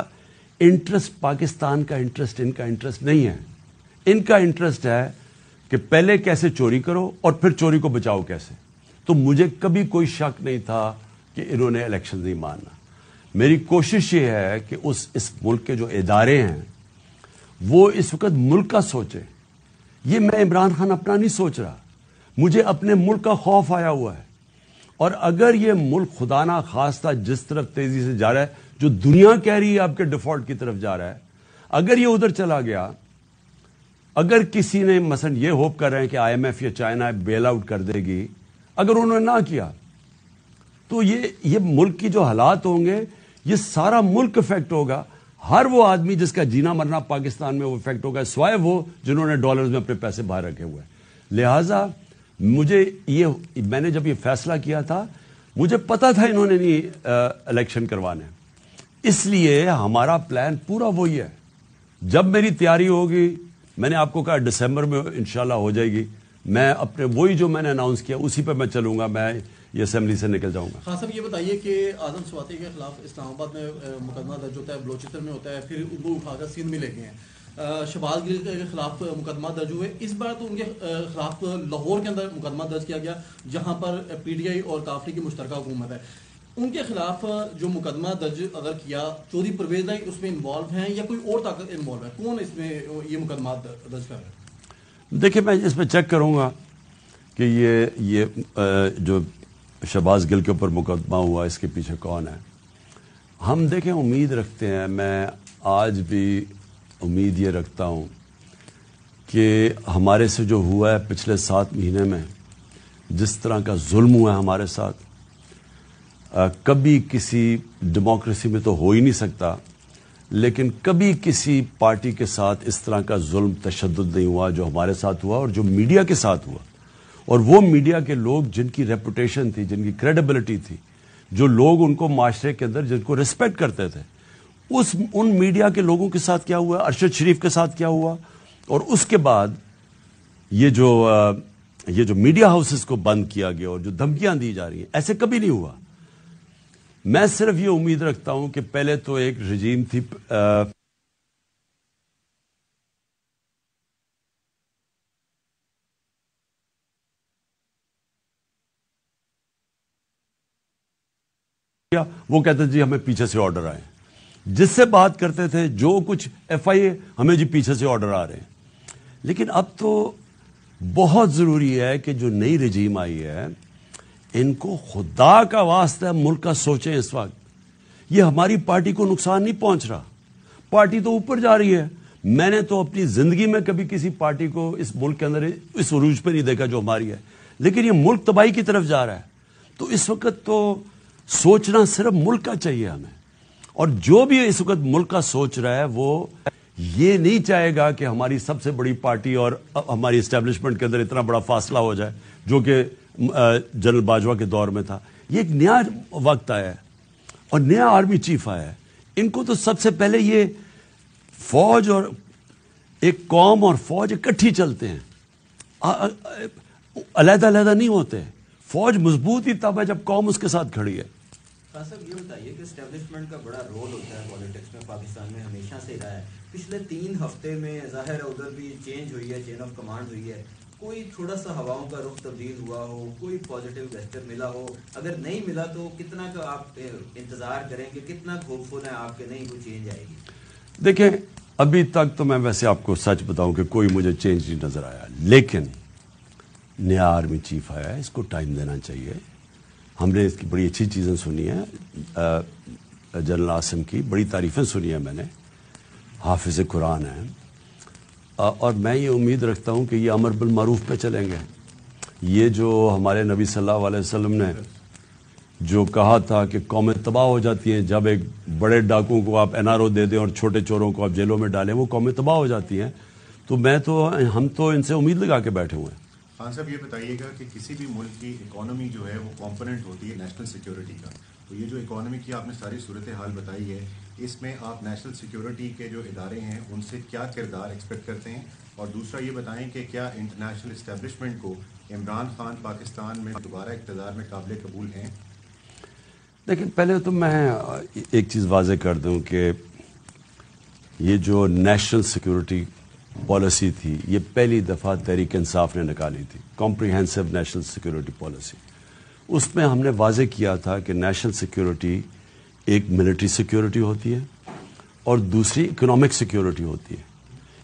इंटरेस्ट पाकिस्तान का इंटरेस्ट इनका इंटरेस्ट नहीं है इनका इंटरेस्ट है कि पहले कैसे चोरी करो और फिर चोरी को बचाओ कैसे तो मुझे कभी कोई शक नहीं था कि इन्होंने इलेक्शन नहीं मानना मेरी कोशिश ये है कि उस इस मुल्क के जो इदारे हैं वो इस वक्त मुल्क का सोचे ये मैं इमरान खान अपना नहीं सोच रहा मुझे अपने मुल्क का खौफ आया हुआ है और अगर ये मुल्क खुदा ना था जिस तरफ तेजी से जा रहा है जो दुनिया कह रही है आपके डिफॉल्ट की तरफ जा रहा है अगर ये उधर चला गया अगर किसी ने मसन ये होप कर रहे हैं कि आईएमएफ या चाइना बेल आउट कर देगी अगर उन्होंने ना किया तो ये ये मुल्क की जो हालात होंगे ये सारा मुल्क इफेक्ट होगा हर वो आदमी जिसका जीना मरना पाकिस्तान में वो इफेक्ट होगा स्वाय वो जिन्होंने डॉलर्स में अपने पैसे बाहर रखे हुए हैं लिहाजा मुझे ये मैंने जब ये फैसला किया था मुझे पता था इन्होंने नहीं इलेक्शन करवाने इसलिए हमारा प्लान पूरा वही है जब मेरी तैयारी होगी मैंने आपको कहा दिसंबर में इंशाल्लाह हो जाएगी मैं अपने वही जो मैंने अनाउंस किया उसी पर मैं चलूंगा मैं ये असम्बली से निकल जाऊंगा खास हाँ साहब ये बताइए कि आजम स्वाति के खिलाफ इस्लामाबाद में मुकदमा दर्ज होता है बलोचिस्तान में होता है फिर उनको उठाकर सिंध में ले गए हैं शबाज गिल के खिलाफ मुकदमा दर्ज हुए इस बार तो उनके खिलाफ लाहौर के अंदर मुकदमा दर्ज किया गया जहां पर पीटीआई और काफी की मुश्तरक हुकूमत है उनके खिलाफ जो मुकदमा दर्ज अगर किया चौधरी परवेज नाई उसमें इन्वॉल्व हैं या कोई और ताकत इन्वॉल्व है कौन इसमें ये मुकदमा दर्ज कर रहे हैं देखिए मैं इसमें चेक करूँगा कि ये ये जो शबाज गिल के ऊपर मुकदमा हुआ इसके पीछे कौन है हम देखें उम्मीद रखते हैं मैं आज भी उम्मीद ये रखता हूँ कि हमारे से जो हुआ है पिछले सात महीने में जिस तरह का जुल्म हुआ है हमारे साथ कभी किसी डेमोक्रेसी में तो हो ही नहीं सकता लेकिन कभी किसी पार्टी के साथ इस तरह का जुल्म तशद नहीं हुआ जो हमारे साथ हुआ और जो मीडिया के साथ हुआ और वो मीडिया के लोग जिनकी रेपुटेशन थी जिनकी क्रेडिबिलिटी थी जो लोग उनको माशरे के अंदर जिनको रिस्पेक्ट करते थे उस उन मीडिया के लोगों के साथ क्या हुआ अरशद शरीफ के साथ क्या हुआ और उसके बाद ये जो ये जो मीडिया हाउसेस को बंद किया गया और जो धमकियां दी जा रही हैं ऐसे कभी नहीं हुआ मैं सिर्फ ये उम्मीद रखता हूं कि पहले तो एक रजीम थी आ, वो कहते जी हमें पीछे से ऑर्डर आए जिससे बात करते थे जो कुछ एफआईए हमें जी पीछे से ऑर्डर आ रहे हैं लेकिन अब तो बहुत ज़रूरी है कि जो नई रजीम आई है इनको खुदा का वास्ता मुल्क का सोचें इस वक्त ये हमारी पार्टी को नुकसान नहीं पहुंच रहा पार्टी तो ऊपर जा रही है मैंने तो अपनी जिंदगी में कभी किसी पार्टी को इस मुल्क के अंदर इस उरूज पर नहीं देखा जो हमारी है लेकिन ये मुल्क तबाही की तरफ जा रहा है तो इस वक्त तो सोचना सिर्फ मुल्क का चाहिए हमें और जो भी इस वक्त मुल्क का सोच रहा है वो ये नहीं चाहेगा कि हमारी सबसे बड़ी पार्टी और हमारी इस्टेब्लिशमेंट के अंदर इतना बड़ा फासला हो जाए जो कि जनरल बाजवा के दौर में था ये एक नया वक्त आया है और नया आर्मी चीफ आया है इनको तो सबसे पहले ये फौज और एक कौम और फौज इकट्ठी चलते हैं अलग-अलग नहीं होते फौज मजबूत ही तब है जब कौम उसके साथ खड़ी है हाँ साहब ये बताइए कि स्टेब्लिशमेंट का बड़ा रोल होता है पॉलिटिक्स में पाकिस्तान में हमेशा से रहा है पिछले तीन हफ्ते में ज़ाहिर है उधर भी चेंज हुई है चेन ऑफ कमांड हुई है कोई थोड़ा सा हवाओं का रुख तब्दील हुआ हो कोई पॉजिटिव बेहतर मिला हो अगर नहीं मिला तो कितना का आप इंतज़ार करेंगे कितना होपफुल है आपके नहीं कोई चेंज आएगी देखिए अभी तक तो मैं वैसे आपको सच बताऊं कि कोई मुझे चेंज नहीं नज़र आया लेकिन नया आर्मी चीफ आया है इसको टाइम देना चाहिए हमने इसकी बड़ी अच्छी चीज़ें सुनी है जनरल आसम की बड़ी तारीफ़ें सुनी है मैंने हाफिज़ कुरान हैं और मैं ये उम्मीद रखता हूँ कि ये अमर बिलमूफ पे चलेंगे ये जो हमारे नबी सल्लल्लाहु अलैहि वसल्लम ने जो कहा था कि कौमें तबाह हो जाती हैं जब एक बड़े डाकुओं को आप एनआरओ दे दें और छोटे चोरों को आप जेलों में डालें वो कौमें तबाह हो जाती हैं तो मैं तो हम तो इनसे उम्मीद लगा के बैठे हुए हैं खान साहब ये बताइएगा कि किसी भी मुल्क की इकोनॉमी जो है वो कॉम्पोनेंट होती है नेशनल सिक्योरिटी का तो ये जो इकोनॉमी की आपने सारी सूरत हाल बताई है इसमें आप नेशनल सिक्योरिटी के जो इदारे हैं उनसे क्या किरदार एक्सपेक्ट करते हैं और दूसरा ये बताएं कि क्या इंटरनेशनल इस्टेब्लिशमेंट को इमरान खान पाकिस्तान में दोबारा इकतदार में काबिल कबूल हैं लेकिन पहले तो मैं एक चीज़ वाजे कर दूं कि ये जो नेशनल सिक्योरिटी पॉलिसी थी ये पहली दफ़ा तहरीक इंसाफ ने निकाली थी कॉम्प्रीहेंसिव नेशनल सिक्योरिटी पॉलिसी उसमें हमने वाजे किया था कि नेशनल सिक्योरिटी एक मिलिट्री सिक्योरिटी होती है और दूसरी इकोनॉमिक सिक्योरिटी होती है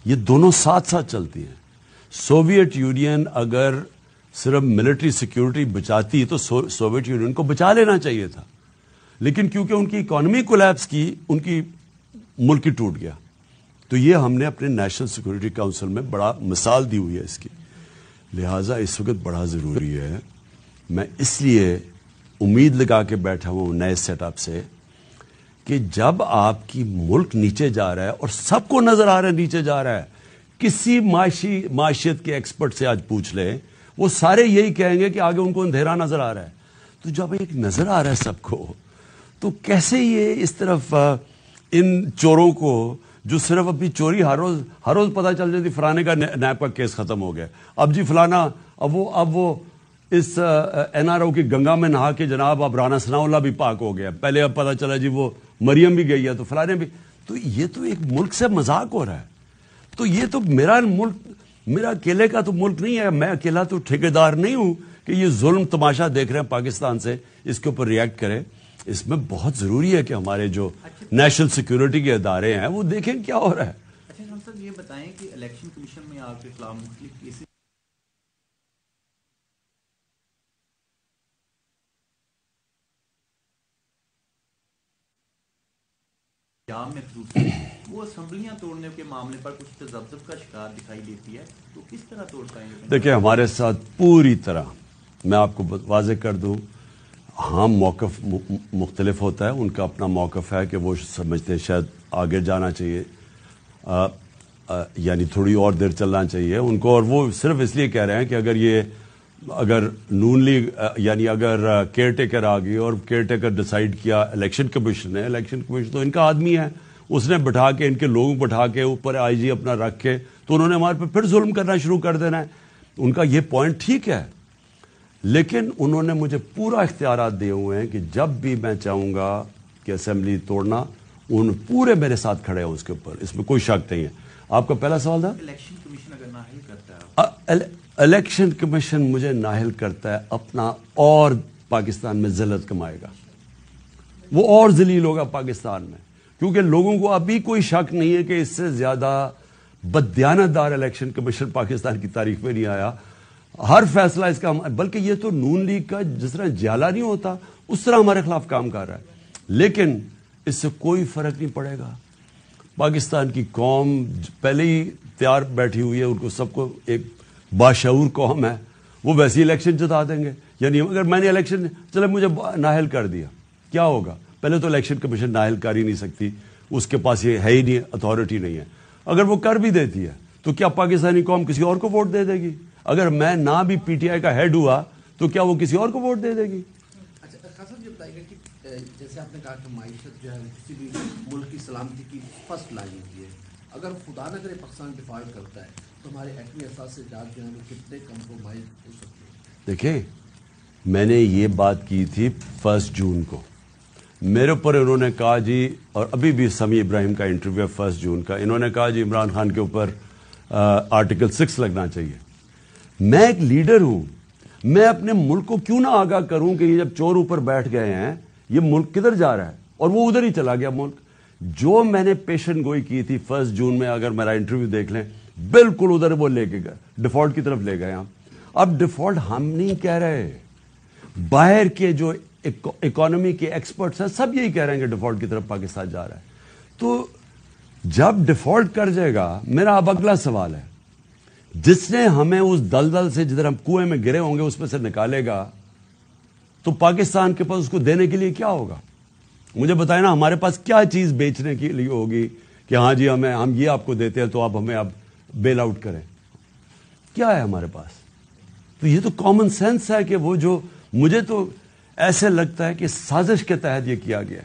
ये दोनों साथ साथ चलती हैं सोवियत यूनियन अगर सिर्फ मिलिट्री सिक्योरिटी बचाती तो सो, सोवियत यूनियन को बचा लेना चाहिए था लेकिन क्योंकि उनकी इकोनॉमी कोलैप्स की उनकी मुल्क ही टूट गया तो ये हमने अपने नेशनल सिक्योरिटी काउंसिल में बड़ा मिसाल दी हुई है इसकी लिहाजा इस वक्त बड़ा ज़रूरी है मैं इसलिए उम्मीद लगा के बैठा हूँ नए सेटअप से कि जब आपकी मुल्क नीचे जा रहा है और सबको नजर आ रहा है नीचे जा रहा है किसी माशी माशियत के एक्सपर्ट से आज पूछ लें वो सारे यही कहेंगे कि आगे उनको अंधेरा नजर आ रहा है तो जब एक नजर आ रहा है सबको तो कैसे ये इस तरफ इन चोरों को जो सिर्फ अभी चोरी हर रोज हर रोज पता चल जाती फलाने का नैप का केस खत्म हो गया अब जी फलाना अब वो अब वो इस एनआरओ की गंगा में नहा के जनाब अब राना सनाउल्ला भी पाक हो गया पहले अब पता चला जी वो मरियम भी गई है तो फलाने भी तो ये तो एक मुल्क से मजाक हो रहा है तो ये तो मेरा मुल्क मेरा अकेले का तो मुल्क नहीं है मैं अकेला तो ठेकेदार नहीं हूं कि ये जुल्म तमाशा देख रहे हैं पाकिस्तान से इसके ऊपर रिएक्ट करें इसमें बहुत ज़रूरी है कि हमारे जो नेशनल अच्छा। सिक्योरिटी के अदारे हैं वो देखें क्या हो रहा है अच्छा ये बताएं कि इलेक्शन कमीशन में आपके खिलाफ केसेस पंजाब में महसूस वो असम्बलियाँ तोड़ने के मामले पर कुछ तजब्जब का शिकार दिखाई देती है तो किस तरह तोड़ पाएंगे देखिए हमारे साथ पूरी तरह मैं आपको वाज कर दूँ हाँ, हम मौकफ मुख्तलफ होता है उनका अपना मौकफ है कि वो समझते हैं शायद आगे जाना चाहिए यानी थोड़ी और देर चलना चाहिए उनको और वो सिर्फ इसलिए कह रहे हैं कि अगर ये अगर नून लीग यानी अगर केयर टेकर आ गई और केयर टेकर डिसाइड किया इलेक्शन कमीशन ने इलेक्शन कमीशन तो इनका आदमी है उसने बैठा के इनके लोग बैठा के ऊपर आईजी अपना रख के तो उन्होंने हमारे पे फिर जुल्म करना शुरू कर देना है उनका ये पॉइंट ठीक है लेकिन उन्होंने मुझे पूरा इख्तियार दिए हुए हैं कि जब भी मैं चाहूंगा कि असेंबली तोड़ना उन पूरे मेरे साथ खड़े हैं उसके ऊपर इसमें कोई शक नहीं है आपका पहला सवाल था इलेक्शन कमीशन अगर ना करता है इलेक्शन कमीशन मुझे नाहल करता है अपना और पाकिस्तान में जलत कमाएगा वो और जलील होगा पाकिस्तान में क्योंकि लोगों को अभी कोई शक नहीं है कि इससे ज्यादा बदयानादार इलेक्शन कमीशन पाकिस्तान की तारीख में नहीं आया हर फैसला इसका बल्कि ये तो नून लीग का जिस तरह ज्याला नहीं होता उस तरह हमारे खिलाफ काम कर रहा है लेकिन इससे कोई फर्क नहीं पड़ेगा पाकिस्तान की कौम पहले ही तैयार बैठी हुई है उनको सबको एक बाशूर कौम है वो वैसे इलेक्शन जिता देंगे यानी अगर मैंने इलेक्शन चले मुझे नाहल कर दिया क्या होगा पहले तो इलेक्शन कमीशन नाहल कर ही नहीं सकती उसके पास ये है ही नहीं अथॉरिटी नहीं है अगर वो कर भी देती है तो क्या पाकिस्तानी कौम किसी और को वोट दे देगी अगर मैं ना भी पीटीआई का हेड हुआ तो क्या वो किसी और को वोट दे देगी अच्छा, अच्छा, जैसे आपने कहा कि मीशत जो है किसी भी मुल्क की सलामती की फर्स्ट लाइन होती है अगर खुदा पाकिस्तान डिफॉल्ट करता है देखिए मैंने ये बात की थी फर्स्ट जून को मेरे ऊपर इन्होंने कहा जी और अभी भी समी इब्राहिम का इंटरव्यू है फर्स्ट जून का इन्होंने कहा जी इमरान खान के ऊपर आर्टिकल सिक्स लगना चाहिए मैं एक लीडर हूं मैं अपने मुल्क को क्यों ना आगाह करूं कि ये जब चोर ऊपर बैठ गए हैं ये मुल्क किधर जा रहा है और वो उधर ही चला गया मुल्क जो मैंने पेशन गोई की थी फर्स्ट जून में अगर मेरा इंटरव्यू देख लें बिल्कुल उधर वो लेके गए डिफॉल्ट की तरफ ले गए हम अब डिफॉल्ट हम नहीं कह रहे बाहर के जो इकोनॉमी के एक्सपर्ट्स हैं सब यही कह रहे हैं कि डिफॉल्ट की तरफ पाकिस्तान जा रहा है तो जब डिफॉल्ट कर जाएगा मेरा अब अगला सवाल है जिसने हमें उस दलदल से जिधर हम कुएं में गिरे होंगे उसमें से निकालेगा तो पाकिस्तान के पास उसको देने के लिए क्या होगा मुझे बताए ना हमारे पास क्या चीज बेचने के लिए होगी कि हाँ जी हमें हम ये आपको देते हैं तो आप हमें अब बेल आउट करें क्या है हमारे पास तो ये तो कॉमन सेंस है कि वो जो मुझे तो ऐसे लगता है कि साजिश के तहत ये किया गया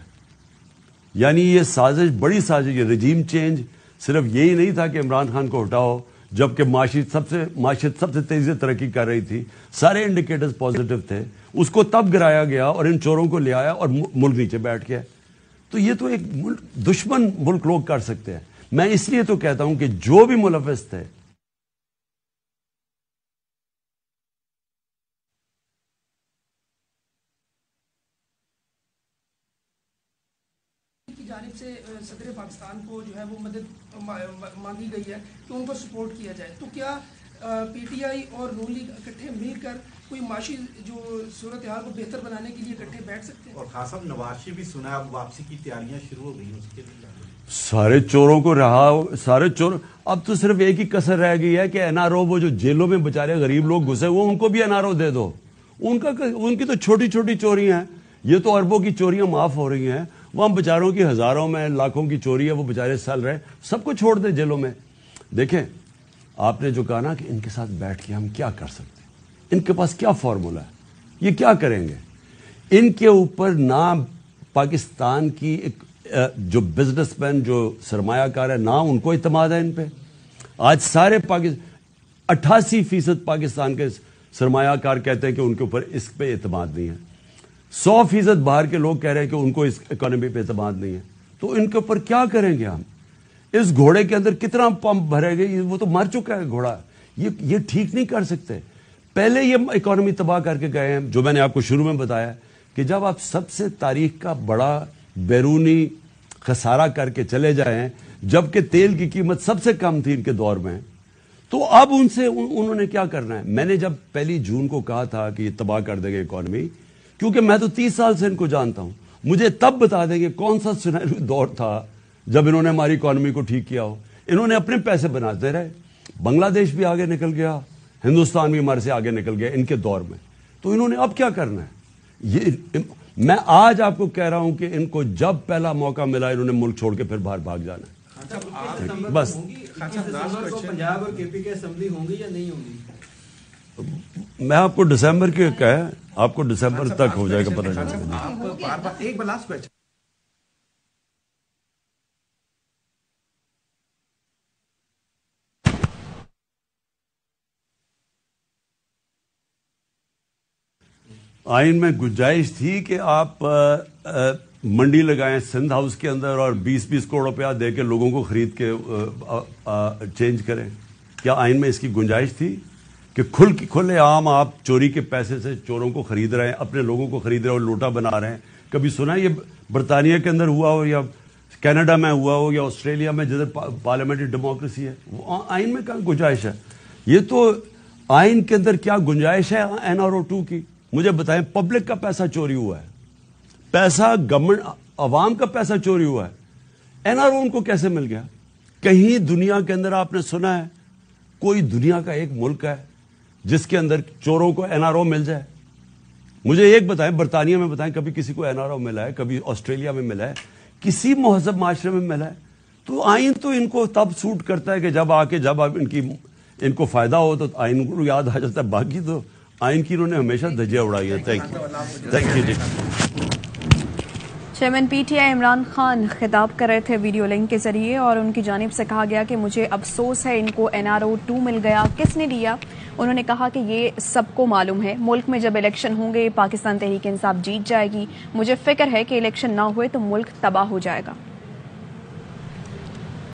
यानी ये साजिश बड़ी साजिश ये रजीम चेंज सिर्फ यही नहीं था कि इमरान खान को हटाओ जबकि माशी सबसे माशत सबसे तेज़ी से तरक्की कर रही थी सारे इंडिकेटर्स पॉजिटिव थे उसको तब गिराया गया और इन चोरों को ले आया और मुल्क नीचे बैठ गया तो ये तो एक मुल्क दुश्मन मुल्क लोग कर सकते हैं मैं इसलिए तो कहता हूं कि जो भी मुलवस थे जानब से सदर पाकिस्तान को जो है वो मदद मांगी गई है कि तो उनको सपोर्ट किया जाए तो क्या पीटीआई और नून लीग इकट्ठे मिलकर कोई माशी जो सूरत हाल को बेहतर बनाने के लिए इकट्ठे बैठ सकते हैं और खासा नवाज भी सुना अब वापसी की तैयारियां शुरू हो गई उसके लिए सारे चोरों को रहा सारे चोर अब तो सिर्फ एक ही कसर रह गई है कि एनआरओ वो जो जेलों में बेचारे गरीब लोग घुसे हुए उनको भी एनआरओ दे दो उनका उनकी तो छोटी छोटी चोरियां हैं ये तो अरबों की चोरियां माफ हो रही हैं वहां बेचारों की हजारों में लाखों की चोरी है वो बेचारे सल रहे सबको छोड़ दे जेलों में देखें आपने जो कहा ना कि इनके साथ बैठ के हम क्या कर सकते हैं इनके पास क्या फॉर्मूला है ये क्या करेंगे इनके ऊपर ना पाकिस्तान की एक जो बिजनेसमैन जो सरमाकार है ना उनको इतमाद है इन पर आज सारे पाकिस्तान अट्ठासी फीसद पाकिस्तान के सरमाकार कहते हैं कि उनके ऊपर इस पे इतम नहीं है सौ फीसद बाहर के लोग कह रहे हैं कि उनको इस इकोनॉमी पर इतम नहीं है तो इनके ऊपर क्या करेंगे हम इस घोड़े के अंदर कितना पंप भरेगा वो तो मर चुका है घोड़ा ये ये ठीक नहीं कर सकते पहले ये इकोनॉमी तबाह करके गए हैं जो मैंने आपको शुरू में बताया कि जब आप सबसे तारीख का बड़ा बैरूनी खसारा करके चले जाएं जबकि तेल की कीमत सबसे कम थी इनके दौर में तो अब उनसे उन, उन्होंने क्या करना है मैंने जब पहली जून को कहा था कि ये तबाह कर देंगे इकॉनमी क्योंकि मैं तो तीस साल से इनको जानता हूं मुझे तब बता देंगे कौन सा सुनहरी दौर था जब इन्होंने हमारी इकॉनमी को ठीक किया हो इन्होंने अपने पैसे बनाते रहे बांग्लादेश भी आगे निकल गया हिंदुस्तान भी हमारे से आगे निकल गया इनके दौर में तो इन्होंने अब क्या करना है ये मैं आज आपको कह रहा हूं कि इनको जब पहला मौका मिला इन्होंने मुल्क छोड़ के फिर बाहर भाग जाना है अच्छा, बस अच्छा, पंजाब और केपी के असेंबली होंगी या नहीं होंगी मैं आपको दिसंबर के कह आपको दिसंबर अच्छा, तक हो जाएगा पता चलेगा एक लास्ट क्वेश्चन आइन में गुंजाइश थी कि आप आ, आ, मंडी लगाएं सिंध हाउस के अंदर और 20-20 करोड़ रुपया दे के लोगों को खरीद के आ, आ, चेंज करें क्या आइन में इसकी गुंजाइश थी कि खुल की खुले आम आप चोरी के पैसे से चोरों को खरीद रहे हैं अपने लोगों को खरीद रहे हो लोटा बना रहे हैं कभी सुना है ये बरतानिया के अंदर हुआ हो या कनाडा में हुआ हो या ऑस्ट्रेलिया में जिधर पार्लियामेंट्री डेमोक्रेसी है वो आइन में क्या गुंजाइश है ये तो आइन के अंदर क्या गुंजाइश है एनआरओ ओ टू की मुझे बताएं पब्लिक का पैसा चोरी हुआ है पैसा गवर्नमेंट अवाम का पैसा चोरी हुआ है एनआरओ उनको कैसे मिल गया कहीं दुनिया के अंदर आपने सुना है कोई दुनिया का एक मुल्क है जिसके अंदर चोरों को एनआरओ मिल जाए मुझे एक बताएं बरतानिया में बताएं कभी किसी को एनआरओ मिला है कभी ऑस्ट्रेलिया में मिला है किसी महजब माशरे में मिला है तो आइन तो इनको तब सूट करता है कि जब आके जब इनकी इनको फायदा हो तो आइन को याद आ जाता है बाकी तो आइन हाँ, की उन्होंने हमेशा धजिया उड़ाई है थैंक यू थैंक यू जी चेयरमैन पीटीआई इमरान खान खिताब कर रहे थे वीडियो लिंक के जरिए और उनकी जानब से कहा गया कि मुझे अफसोस है इनको एनआरओ टू मिल गया किसने दिया उन्होंने कहा कि ये सबको मालूम है मुल्क में जब इलेक्शन होंगे पाकिस्तान तहरीक इंसाफ जीत जाएगी मुझे फिक्र है कि इलेक्शन ना हुए तो मुल्क तबाह हो जाएगा